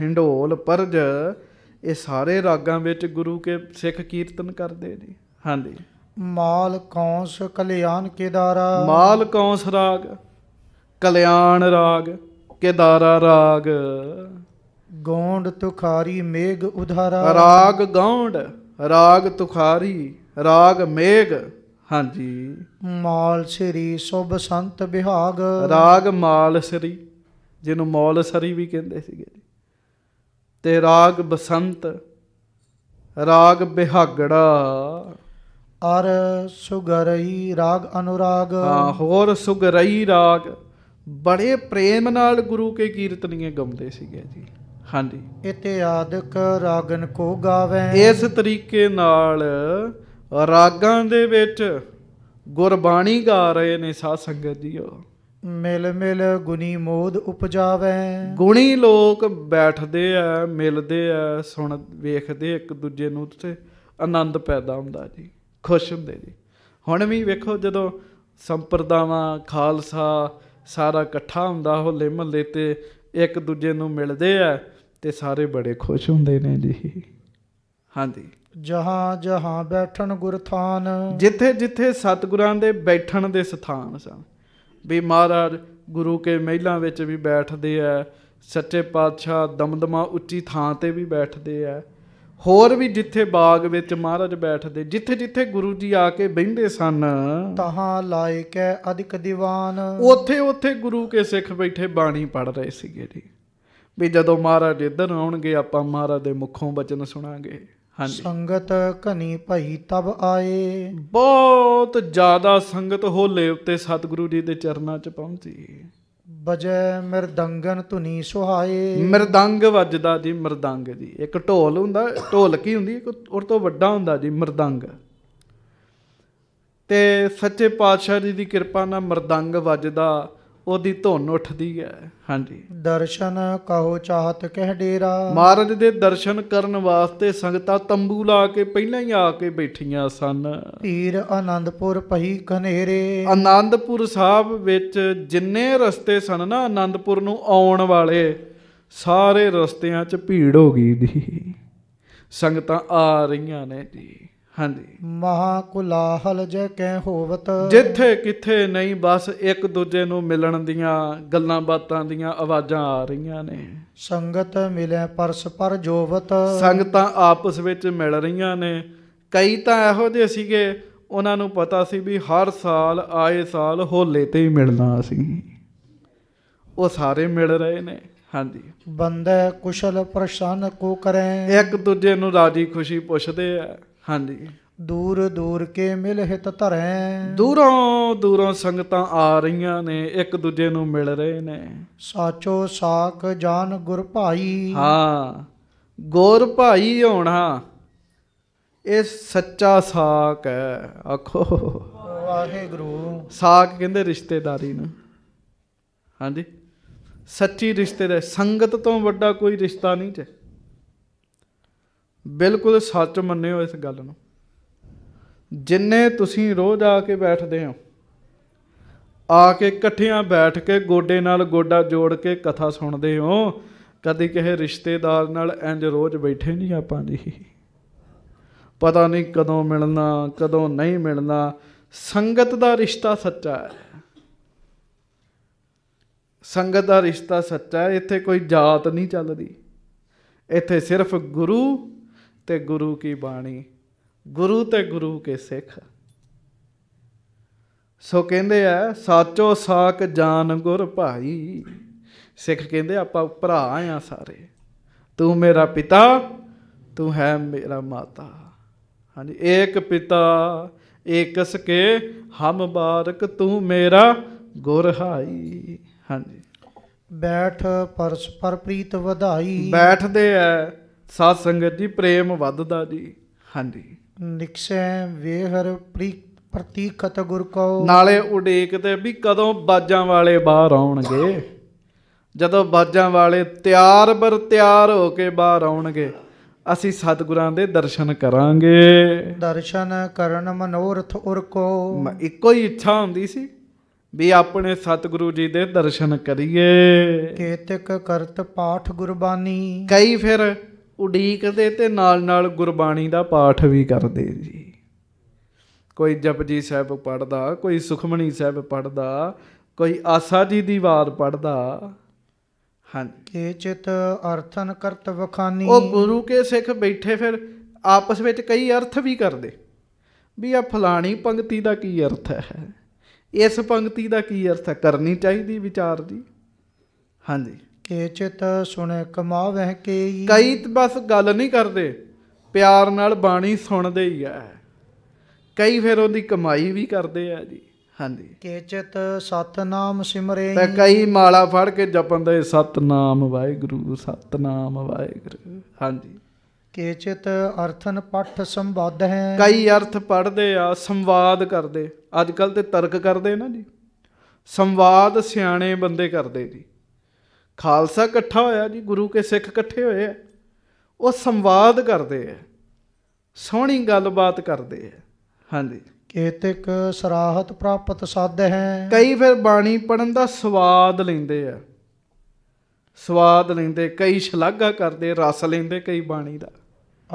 ਹਿੰਡੋਲ ਪਰਜ ਇਹ ਸਾਰੇ ਰਾਗਾਂ ਵਿੱਚ ਗੁਰੂ ਕੇ ਸਿੱਖ ਕੀਰਤਨ ਕਰਦੇ ਜੀ ਹਾਂਜੀ ਮਾਲ ਕੌਂਸ ਕਲਿਆਣ ਕੇਦਾਰਾ ਮਾਲ ਕੌਂਸ ਰਾਗ ਕਲਿਆਣ ਰਾਗ ਕੇਦਾਰਾ ਰਾਗ ਗੌਂਡ ਤੁਖਾਰੀ ਮੇਘ ਉਧਾਰਾ ਰਾਗ ਗੌਂਡ ਰਾਗ ਤੁਖਾਰੀ ਰਾਗ ਮੇਗ ਹਾਂਜੀ ਮਾਲ ਸ੍ਰੀ ਸੁਭ ਸੰਤ ਵਿਹਾਗ ਰਾਗ ਮਾਲ ਸ੍ਰੀ ਜਿਹਨੂੰ ਮੌਲ ਸਰੀ ਵੀ ਕਹਿੰਦੇ ਸੀਗੇ ਤੇ ਰਾਗ ਬਸੰਤ ਰਾਗ ਬਿਹਾਗੜਾ ਅਰ ਸੁਗਰਈ ਰਾਗ ਅਨੁਰਾਗ ਹਾਂ ਹੋਰ ਸੁਗਰਈ ਰਾਗ ਬੜੇ ਪ੍ਰੇਮ ਨਾਲ ਗੁਰੂ ਕੇ ਕੀਰਤਨੀਏ ਗਾਉਂਦੇ ਸੀਗੇ ਜੀ ਹਾਂਜੀ ਇਤਿਆਦਿਕ ਰਾਗਨ ਕੋ ਗਾਵੇ ਇਸ ਤਰੀਕੇ ਨਾਲ ਰਾਗਾਂ ਦੇ ਵਿੱਚ ਗੁਰਬਾਣੀ ਗਾ ਰਹੇ ਨੇ ਸਾਧ ਸੰਗਤ ਜੀਓ ਮਿਲ ਮਿਲ ਗੁਣੀ ਮੋਦ ਉਪਜਾਵੇ ਗੁਣੀ ਲੋਕ ਬੈਠਦੇ ਆ ਮਿਲਦੇ ਆ ਸੁਣ ਵੇਖਦੇ ਇੱਕ ਦੂਜੇ ਨੂੰ ਤੇ ਆਨੰਦ ਪੈਦਾ ਹੁੰਦਾ ਜੀ ਖੁਸ਼ ਹੁੰਦੇ ਜੀ ਹੁਣ ਵੀ ਵੇਖੋ ਜਦੋਂ ਸੰਪਰਦਾਵਾਂ ਖਾਲਸਾ ਸਾਰਾ ਇਕੱਠਾ ਹੁੰਦਾ ਹੋਲੇ ਮਹੱਲੇ ਤੇ ਇੱਕ ਦੂਜੇ ਨੂੰ ਮਿਲਦੇ ਆ ਤੇ ਸਾਰੇ ਬੜੇ ਖੁਸ਼ ਹੁੰਦੇ ਨੇ ਜੀ ਹਾਂਜੀ ਜਹਾਂ ਜਹਾਂ ਬੈਠਣ ਗੁਰਥਾਨ ਜਿੱਥੇ ਜਿੱਥੇ ਸਤਿਗੁਰਾਂ ਦੇ ਬੈਠਣ ਦੇ ਸਥਾਨ ਸਨ ਵੀ ਮਹਾਰਾਜ ਗੁਰੂ ਕੇ ਮਹਿਲਾਂ ਵਿੱਚ ਵੀ ਬੈਠਦੇ ਆ ਸੱਚੇ ਪਾਤਸ਼ਾਹ ਦਮਦਮਾ ਉੱਚੀ ਥਾਂ ਤੇ ਵੀ ਬੈਠਦੇ ਆ ਹੋਰ ਵੀ ਜਿੱਥੇ ਬਾਗ ਵਿੱਚ ਮਹਾਰਾਜ ਬੈਠਦੇ ਜਿੱਥੇ ਜਿੱਥੇ ਗੁਰੂ ਜੀ ਆ ਕੇ ਬੈਠਦੇ ਸਨ ਤਹਾਂ ਲਾਇਕ ਐ ਅਧਿਕ ਦੀਵਾਨ ਉੱਥੇ ਉੱਥੇ ਗੁਰੂ ਕੇ ਸਿੱਖ ਬੈਠੇ ਬਾਣੀ ਪੜ ਰਹੇ ਸੀਗੇ ਜੀ ਵੀ ਜਦੋਂ ਮਹਾਰਾਜ ਇੱਧਰ ਆਉਣਗੇ ਆਪਾਂ ਮਹਾਰਾਜ ਦੇ ਮੁਖੋਂ ਬਚਨ ਸੁਣਾਂਗੇ ਹਾਂਜੀ ਸੰਗਤ ਕਨੀ ਭਈ ਤਬ ਆਏ ਬਹੁਤ ਜ਼ਿਆਦਾ ਸੰਗਤ ਹੋਲੇ ਉੱਤੇ ਸਤਿਗੁਰੂ ਜੀ ਦੇ ਚਰਨਾਂ 'ਚ ਪਹੁੰਚੀ ਬਜੈ ਮਿਰਦੰਗਨ ਧੁਨੀ ਸੁਹਾਏ ਮਿਰਦੰਗ ਵੱਜਦਾ ਜੀ ਮਿਰਦੰਗ ਜੀ ਇੱਕ ਢੋਲ ਹੁੰਦਾ ਢੋਲ ਕੀ ਹੁੰਦੀ ਇੱਕ ਉਰ ਤੋਂ ਵੱਡਾ ਹੁੰਦਾ ਜੀ ਮਿਰਦੰਗ ਤੇ ਸੱਚੇ ਪਾਤਸ਼ਾਹ ਜੀ ਦੀ ਕਿਰਪਾ ਨਾਲ ਮਿਰਦੰਗ ਵੱਜਦਾ ਉਹਦੀ ਧੁਨ ਉੱਠਦੀ ਹੈ ਹਾਂਜੀ ਦਰਸ਼ਨ ਕਹੋ ਚਾਹਤ ਕਹਿ ਡੇਰਾ ਮਹਾਰਾਜ ਦੇ ਦਰਸ਼ਨ ਕਰਨ ਵਾਸਤੇ ਸੰਗਤਾਂ ਤੰਬੂ ਲਾ ਕੇ ਪਹਿਲਾਂ ਹੀ ਆ ਕੇ ਬੈਠੀਆਂ ਸਨ ਧੀਰ ਆਨੰਦਪੁਰ ਪਹੀ ਘਨੇਰੇ ਆਨੰਦਪੁਰ ਸਾਹਿਬ ਵਿੱਚ ਜਿੰਨੇ ਰਸਤੇ ਸਨ ਨਾ ਆਨੰਦਪੁਰ ਨੂੰ ਆਉਣ ਵਾਲੇ ਸਾਰੇ ਰਸਤਿਆਂ 'ਚ ਭੀੜ ਹੋ ਗਈ ਦੀ ਸੰਗਤਾਂ ਆ ਰਹੀਆਂ ਨੇ ਜੀ ਹਾਂਜੀ ਮਹਾ ਕੁਲਾਹਲ ਜੇ ਕਹਿ ਹੋਵਤ ਜਿੱਥੇ ਕਿੱਥੇ ਨਹੀਂ ਬਸ ਇੱਕ ਦੂਜੇ ਨੂੰ ਮਿਲਣ ਦੀਆਂ ਗੱਲਾਂ ਬਾਤਾਂ ਦੀਆਂ ਆਵਾਜ਼ਾਂ ਆ ਰਹੀਆਂ ਨੇ ਸੰਗਤ ਮਿਲੇ ਪਰ ਜੋਵਤ ਸੰਗਤਾਂ ਆਪਸ ਵਿੱਚ ਮਿਲ ਰਹੀਆਂ ਨੇ ਕਈ ਤਾਂ ਇਹੋ ਜਿਹੇ ਸੀਗੇ ਉਹਨਾਂ ਨੂੰ ਪਤਾ ਸੀ ਵੀ ਹਰ ਸਾਲ ਆਏ ਸਾਲ ਹੋਲੇ ਤੇ ਹੀ ਮਿਲਣਾ ਅਸੀਂ ਉਹ ਸਾਰੇ ਮਿਲ ਰਹੇ ਨੇ ਹਾਂਜੀ ਬੰਦੇ ਕੁਸ਼ਲ ਪ੍ਰਸ਼ਨ ਕੋ ਕਰੇ ਇੱਕ ਦੂਜੇ ਨੂੰ ਰਾਜੀ ਖੁਸ਼ੀ ਪੁੱਛਦੇ ਆ ਹਾਂਜੀ ਦੂਰ ਦੂਰ ਕੇ ਮਿਲ ਹਿਤ ਧਰੈ ਦੂਰੋਂ ਦੂਰੋਂ ਸੰਗਤਾਂ ਆ ਰਹੀਆਂ ਨੇ ਇੱਕ ਦੂਜੇ ਨੂੰ ਮਿਲ ਰਹੇ ਨੇ ਸਾਚੋ ਸਾਖ ਜਾਨ ਗੁਰ ਭਾਈ ਹਾਂ ਗੁਰ ਭਾਈ ਹੋਣਾ ਇਹ ਸੱਚਾ ਸਾਖ ਹੈ ਆਖੋ ਵਾਹਿਗੁਰੂ ਸਾਖ ਕਹਿੰਦੇ ਰਿਸ਼ਤੇਦਾਰੀ ਨੂੰ ਹਾਂਜੀ ਸੱਚੀ ਰਿਸ਼ਤੇ ਦਾ ਸੰਗਤ ਤੋਂ ਵੱਡਾ ਕੋਈ ਰਿਸ਼ਤਾ ਨਹੀਂ ਤੇ ਬਿਲਕੁਲ ਸੱਚ ਮੰਨਿਓ ਇਸ ਗੱਲ ਨੂੰ ਜਿੰਨੇ ਤੁਸੀਂ ਰੋਜ਼ ਆ ਕੇ ਬੈਠਦੇ ਹੋ ਆ ਕੇ ਇਕੱਠਿਆਂ ਬੈਠ ਕੇ ਗੋਡੇ ਨਾਲ ਗੋਡਾ ਜੋੜ ਕੇ ਕਥਾ ਸੁਣਦੇ ਹੋ ਕਦੀ ਕਿਸੇ ਰਿਸ਼ਤੇਦਾਰ ਨਾਲ ਇੰਜ ਰੋਜ਼ ਬੈਠੇ ਨਹੀਂ ਆਪਾਂ ਜੀ ਪਤਾ ਨਹੀਂ ਕਦੋਂ ਮਿਲਣਾ ਕਦੋਂ ਨਹੀਂ ਮਿਲਣਾ ਸੰਗਤ ਦਾ ਰਿਸ਼ਤਾ ਸੱਚਾ ਹੈ ਸੰਗਤ ਦਾ ਰਿਸ਼ਤਾ ਸੱਚਾ ਹੈ ਇੱਥੇ ਕੋਈ ਜਾਤ ਨਹੀਂ ਚੱਲਦੀ ਇੱਥੇ ਸਿਰਫ ਗੁਰੂ ਤੇ ਗੁਰੂ ਕੀ ਬਾਣੀ ਗੁਰੂ ਤੇ ਗੁਰੂ ਕੇ ਸਿੱਖ ਸੋ ਕਹਿੰਦੇ ਆ ਸਾਚੋ ਸਾਖ ਜਾਨ ਗੁਰ ਭਾਈ ਸਿੱਖ ਕਹਿੰਦੇ ਆਪਾਂ ਭਰਾ ਆ ਸਾਰੇ ਤੂੰ ਮੇਰਾ ਪਿਤਾ ਤੂੰ ਹੈ ਮੇਰਾ ਮਾਤਾ ਹਾਂਜੀ ਏਕ ਪਿਤਾ ਏਕਸ ਕੇ ਹਮ ਬਾਰਕ ਤੂੰ ਮੇਰਾ ਗੁਰ ਹਾਈ ਹਾਂਜੀ ਬੈਠ ਪਰਸਪਰ ਪ੍ਰੀਤ ਵਧਾਈ ਬੈਠਦੇ ਐ ਸਾਧ ਸੰਗਤ ਦੀ ਪ੍ਰੇਮ ਵੱਧਦਾ ਜੀ ਹਾਂਜੀ ਨਿਕਸ਼ੈ ਵੇਹਰ ਪ੍ਰੀ ਪ੍ਰਤੀਖਤ ਗੁਰ ਕੋ ਨਾਲੇ ਉਡੇਕ ਤੇ ਵੀ ਕਦੋਂ ਬਾਜਾਂ ਵਾਲੇ ਬਾਹਰ ਆਉਣਗੇ ਜਦੋਂ ਬਾਜਾਂ ਵਾਲੇ ਤਿਆਰ ਬਰ ਤਿਆਰ ਹੋ ਕੇ ਬਾਹਰ ਆਉਣਗੇ ਅਸੀਂ ਸਤਿਗੁਰਾਂ ਦੇ ਦਰਸ਼ਨ ਕਰਾਂਗੇ ਦਰਸ਼ਨ ਕਰਨ ਮਨੋਰਥ ਉਰ ਕੋ ਇੱਕੋ ਹੀ ਇੱਛਾ ਹੁੰਦੀ ਸੀ ਵੀ ਆਪਣੇ ਸਤਿਗੁਰੂ ਜੀ ਦੇ ਦਰਸ਼ਨ ਕਰੀਏ ਕੇਤਕ ਕਰਤ ਪਾਠ ਗੁਰਬਾਨੀ ਕਈ ਫਿਰ ਉਡੀਕਦੇ ਤੇ ਨਾਲ-ਨਾਲ ਗੁਰਬਾਣੀ ਦਾ ਪਾਠ ਵੀ ਕਰਦੇ ਜੀ ਕੋਈ ਜਪਜੀ ਸਾਹਿਬ ਪੜਦਾ ਕੋਈ ਸੁਖਮਣੀ ਸਾਹਿਬ ਪੜਦਾ ਕੋਈ ਆਸਾ ਜੀ ਦੀ ਵਾਰ ਪੜਦਾ ਹਾਂ ਇਹ ਚਿਤ ਅਰਥਨ ਕਰਤ ਵਖਾਨੀ ਉਹ ਗੁਰੂ ਕੇ ਸਿੱਖ ਬੈਠੇ ਫਿਰ ਆਪਸ ਵਿੱਚ ਕਈ ਅਰਥ ਵੀ ਕਰਦੇ ਵੀ ਆ ਫਲਾਣੀ ਪੰਕਤੀ ਦਾ ਕੀ ਅਰਥ ਹੈ ਇਸ ਪੰਕਤੀ ਦਾ ਕੀ ਅਰਥ ਹੈ ਕਰਨੀ ਚਾਹੀਦੀ ਵਿਚਾਰ ਦੀ ਹਾਂਜੀ ਕੇਚਿਤ ਸੁਣ ਕਮਾਵਹਿ ਕੇਈ ਕਈ ਬਸ ਗੱਲ ਨਹੀਂ ਕਰਦੇ ਪਿਆਰ ਨਾਲ ਬਾਣੀ ਸੁਣਦੇ ਹੀ ਆ ਕਈ ਫਿਰ ਉਹਦੀ ਕਮਾਈ ਵੀ ਕਰਦੇ ਆ ਜੀ ਹਾਂਜੀ ਕੇਚਿਤ ਸਤਨਾਮ ਸਿਮਰੇ ਤੇ ਕਈ ਮਾਲਾ ਫੜ ਕੇ ਜਪਣ ਸਤਨਾਮ ਵਾਹਿਗੁਰੂ ਸਤਨਾਮ ਵਾਹਿਗੁਰੂ ਹਾਂਜੀ ਕੇਚਿਤ ਅਰਥਨ ਪਠ ਸੰਵਾਦ ਹੈ ਕਈ ਅਰਥ ਪੜਦੇ ਆ ਸੰਵਾਦ ਕਰਦੇ ਅੱਜ ਕੱਲ ਤੇ ਤਰਕ ਕਰਦੇ ਨਾ ਜੀ ਸੰਵਾਦ ਸਿਆਣੇ ਬੰਦੇ ਕਰਦੇ ਜੀ ਖਾਲਸਾ ਇਕੱਠਾ ਹੋਇਆ ਜੀ ਗੁਰੂ ਕੇ ਸਿੱਖ ਇਕੱਠੇ ਹੋਏ ਆ ਉਹ ਸੰਵਾਦ ਕਰਦੇ ਆ ਸੋਹਣੀ ਗੱਲਬਾਤ ਕਰਦੇ ਆ ਹਾਂਜੀ ਕੇਤਕ ਸਰਾਹਤ ਪ੍ਰਾਪਤ ਸੱਦ ਹੈ ਕਈ ਫਿਰ ਬਾਣੀ ਪੜਨ ਦਾ ਸਵਾਦ ਲੈਂਦੇ ਆ ਸਵਾਦ ਲੈਂਦੇ ਕਈ ਸ਼ਲਾਘਾ ਕਰਦੇ ਰਸ ਲੈਂਦੇ ਕਈ ਬਾਣੀ ਦਾ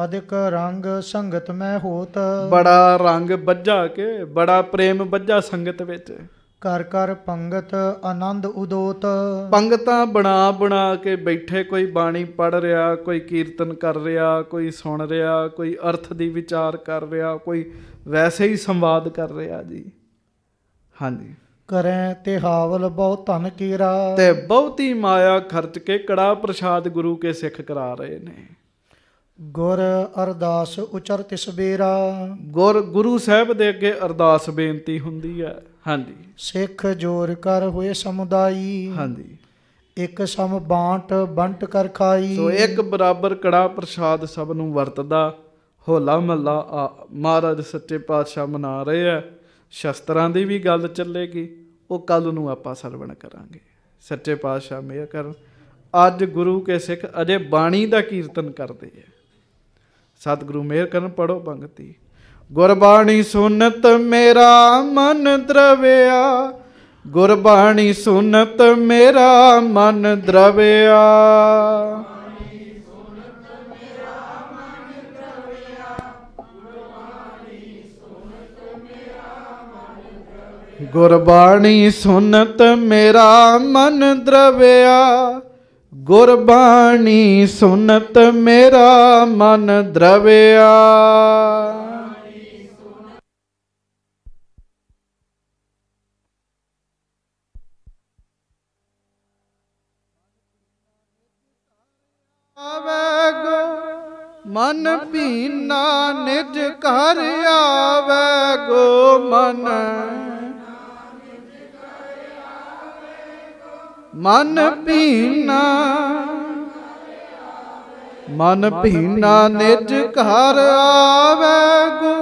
ਅਦਿਕ ਰੰਗ ਸੰਗਤ ਮੈਂ ਹੋਤ ਬੜਾ ਰੰਗ ਵੱਜਾ ਕੇ ਬੜਾ ਪ੍ਰੇਮ ਵੱਜਾ ਸੰਗਤ ਵਿੱਚ ਕਰ ਕਰ ਪੰਗਤ ਆਨੰਦ ਉਦੋਤ ਪੰਗਤਾਂ ਬਣਾ ਬਣਾ ਕੇ ਬੈਠੇ ਕੋਈ ਬਾਣੀ ਪੜ ਰਿਹਾ ਕੋਈ ਕੀਰਤਨ ਕਰ ਰਿਹਾ ਕੋਈ ਸੁਣ ਰਿਹਾ ਕੋਈ ਅਰਥ ਦੀ ਵਿਚਾਰ ਕਰ ਰਿਹਾ ਕੋਈ ਵੈਸੇ ਹੀ ਸੰਵਾਦ ਕਰ ਰਿਹਾ ਜੀ ਹਾਂਜੀ ਕਰੈ ਤੇ ਹਾਵਲ ਬਹੁ ਧਨ ਕੀਰਾ ਤੇ ਬਹੁਤੀ ਮਾਇਆ ਖਰਚ ਕੇ ਕੜਾ ਪ੍ਰਸ਼ਾਦ ਗੁਰੂ ਕੇ ਸਿੱਖ ਕਰਾ ਰਹੇ ਨੇ ਗੁਰ ਅਰਦਾਸ ਉਚਰ ਬੇਰਾ ਗੁਰ ਗੁਰੂ ਸਾਹਿਬ ਦੇ ਅੱਗੇ ਅਰਦਾਸ ਬੇਨਤੀ ਹੁੰਦੀ ਹੈ ਹਾਂਜੀ ਸਿੱਖ ਜੋਰ ਕਰ ਹੋਏ ਸਮੁਦਾਈ ਹਾਂਜੀ ਇੱਕ ਸਮ ਬਾਂਟ ਬੰਟ ਕਰ ਖਾਈ ਸੋ ਇੱਕ ਬਰਾਬਰ ਕੜਾ ਪ੍ਰਸ਼ਾਦ ਸਭ ਨੂੰ ਵਰਤਦਾ ਹੋਲਾ ਮੱਲਾ ਮਹਾਰਾਜ ਸੱਚੇ ਪਾਤਸ਼ਾਹ ਮਨਾ ਰਹੇ ਆ ਸ਼ਸਤਰਾਂ ਦੀ ਵੀ ਗੱਲ ਚੱਲੇਗੀ ਉਹ ਕੱਲ ਨੂੰ ਆਪਾਂ ਸਰਵਣ ਕਰਾਂਗੇ ਸੱਚੇ ਪਾਤਸ਼ਾਹ ਮੇਰ ਕਰਨ ਅੱਜ ਗੁਰੂ ਕੇ ਸਿੱਖ ਅਜੇ ਬਾਣੀ ਦਾ ਕੀਰਤਨ ਕਰਦੇ ਆ ਸਤਿਗੁਰੂ ਮੇਰ ਕਰਨ ਪੜੋ ਪੰਗਤੀ गुरबाणी सुनत मेरा मन द्रव्या गुरबाणी सुनत मेरा मन द्रव्या गुरबाणी सुनत मेरा मन द्रव्या गुरबाणी सुनत मेरा मन द्रव्या ਮਨ ਭੀਨਾ ਨਿਜ ਘਰ ਆਵੇ ਗੋ ਮਨ ਮਨ ਭੀਨਾ ਮਨ ਭੀਨਾ ਨਿਜ ਘਰ ਆਵੇ ਗੋ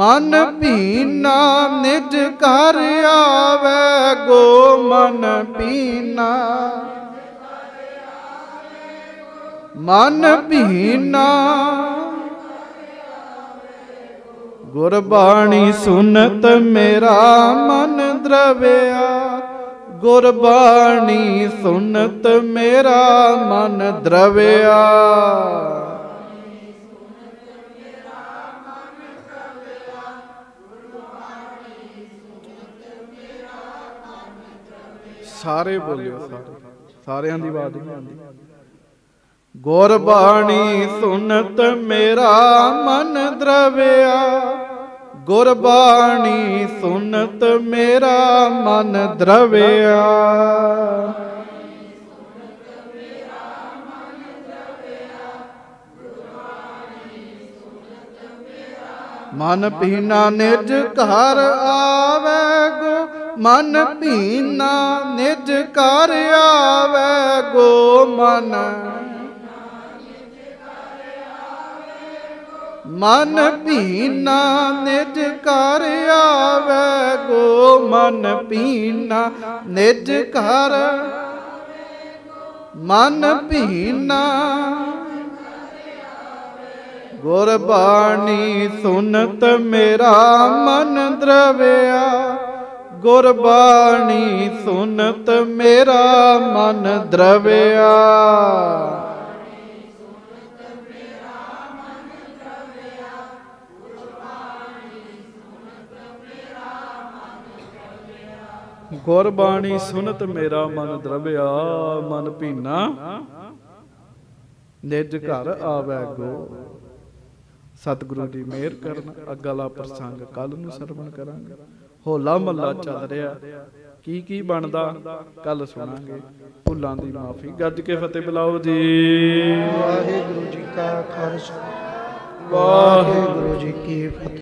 ਮਨ ਭੀਨਾ ਨਿਜ ਘਰ ਆਵੇ ਗੋ ਮਨ ਭੀਨਾ ਮਨ ਭੀਨਾ ਗੁਰਬਾਣੀ ਸੁਨਤ ਮੇਰਾ ਮਨ ਦਰਵਿਆ ਗੁਰਬਾਣੀ ਸੁਨਤ ਮੇਰਾ ਮਨ ਦਰਵਿਆ ਸਾਰੇ ਬੋਲਿਓ ਸਾਰਿਆਂ ਦੀ ਆਵਾਜ਼ ਨਹੀਂ ਆਉਂਦੀ ਗੁਰਬਾਣੀ ਸੁਨਤ ਮੇਰਾ ਮਨ ਦਰਵਿਆ ਗੁਰਬਾਣੀ ਸੁਨਤ ਮੇਰਾ ਮਨ ਦਰਵਿਆ ਮਨ ਪੀਨਾ ਨਿਜ ਘਰ ਆਵੇ ਗੋ ਮਨ ਪੀਨਾ ਨਿਜ ਘਰ ਆਵੇ ਗੋ ਮਨ ਮਨ ਪੀਨਾ ਨਿਜ ਕਰ ਆਵੇ ਗੋ ਮਨ ਪੀਨਾ ਨਿਜ ਕਰ ਮਨ ਪੀਨਾ ਗੁਰ ਬਾਣੀ ਸੁਨਤ ਮੇਰਾ ਮਨ ਦਰਵਿਆ ਗੁਰ ਬਾਣੀ ਸੁਨਤ ਮੇਰਾ ਮਨ ਦਰਵਿਆ ਗੁਰਬਾਣੀ ਸੁਨਤ ਮੇਰਾ ਮਨ ਦਰਬਿਆ ਮਨ ਭੀਨਾ ਨਿਜ ਘਰ ਆਵੇ ਗੋ ਸਤਿਗੁਰੂ ਦੀ ਮਿਹਰ ਕਰਨ ਅਗਲਾ ਪ੍ਰਸੰਗ ਕੱਲ ਨੂੰ ਸਰਵਣ ਕਰਾਂਗੇ ਹੋਲਾ ਮੱਲਾ ਚੱਲ ਰਿਹਾ ਕੀ ਕੀ ਬਣਦਾ ਕੱਲ ਸੁਣਾਂਗੇ ਭੁੱਲਾਂ ਦੀ ਮਾਫੀ ਗੱਜ ਕੇ ਫਤਿਹ ਬਲਾਓ ਜੀ ਵਾਹਿਗੁਰੂ ਜੀ ਕਾ ਖਾਲਸਾ ਵਾਹਿਗੁਰੂ ਜੀ ਕੀ ਫਤਿਹ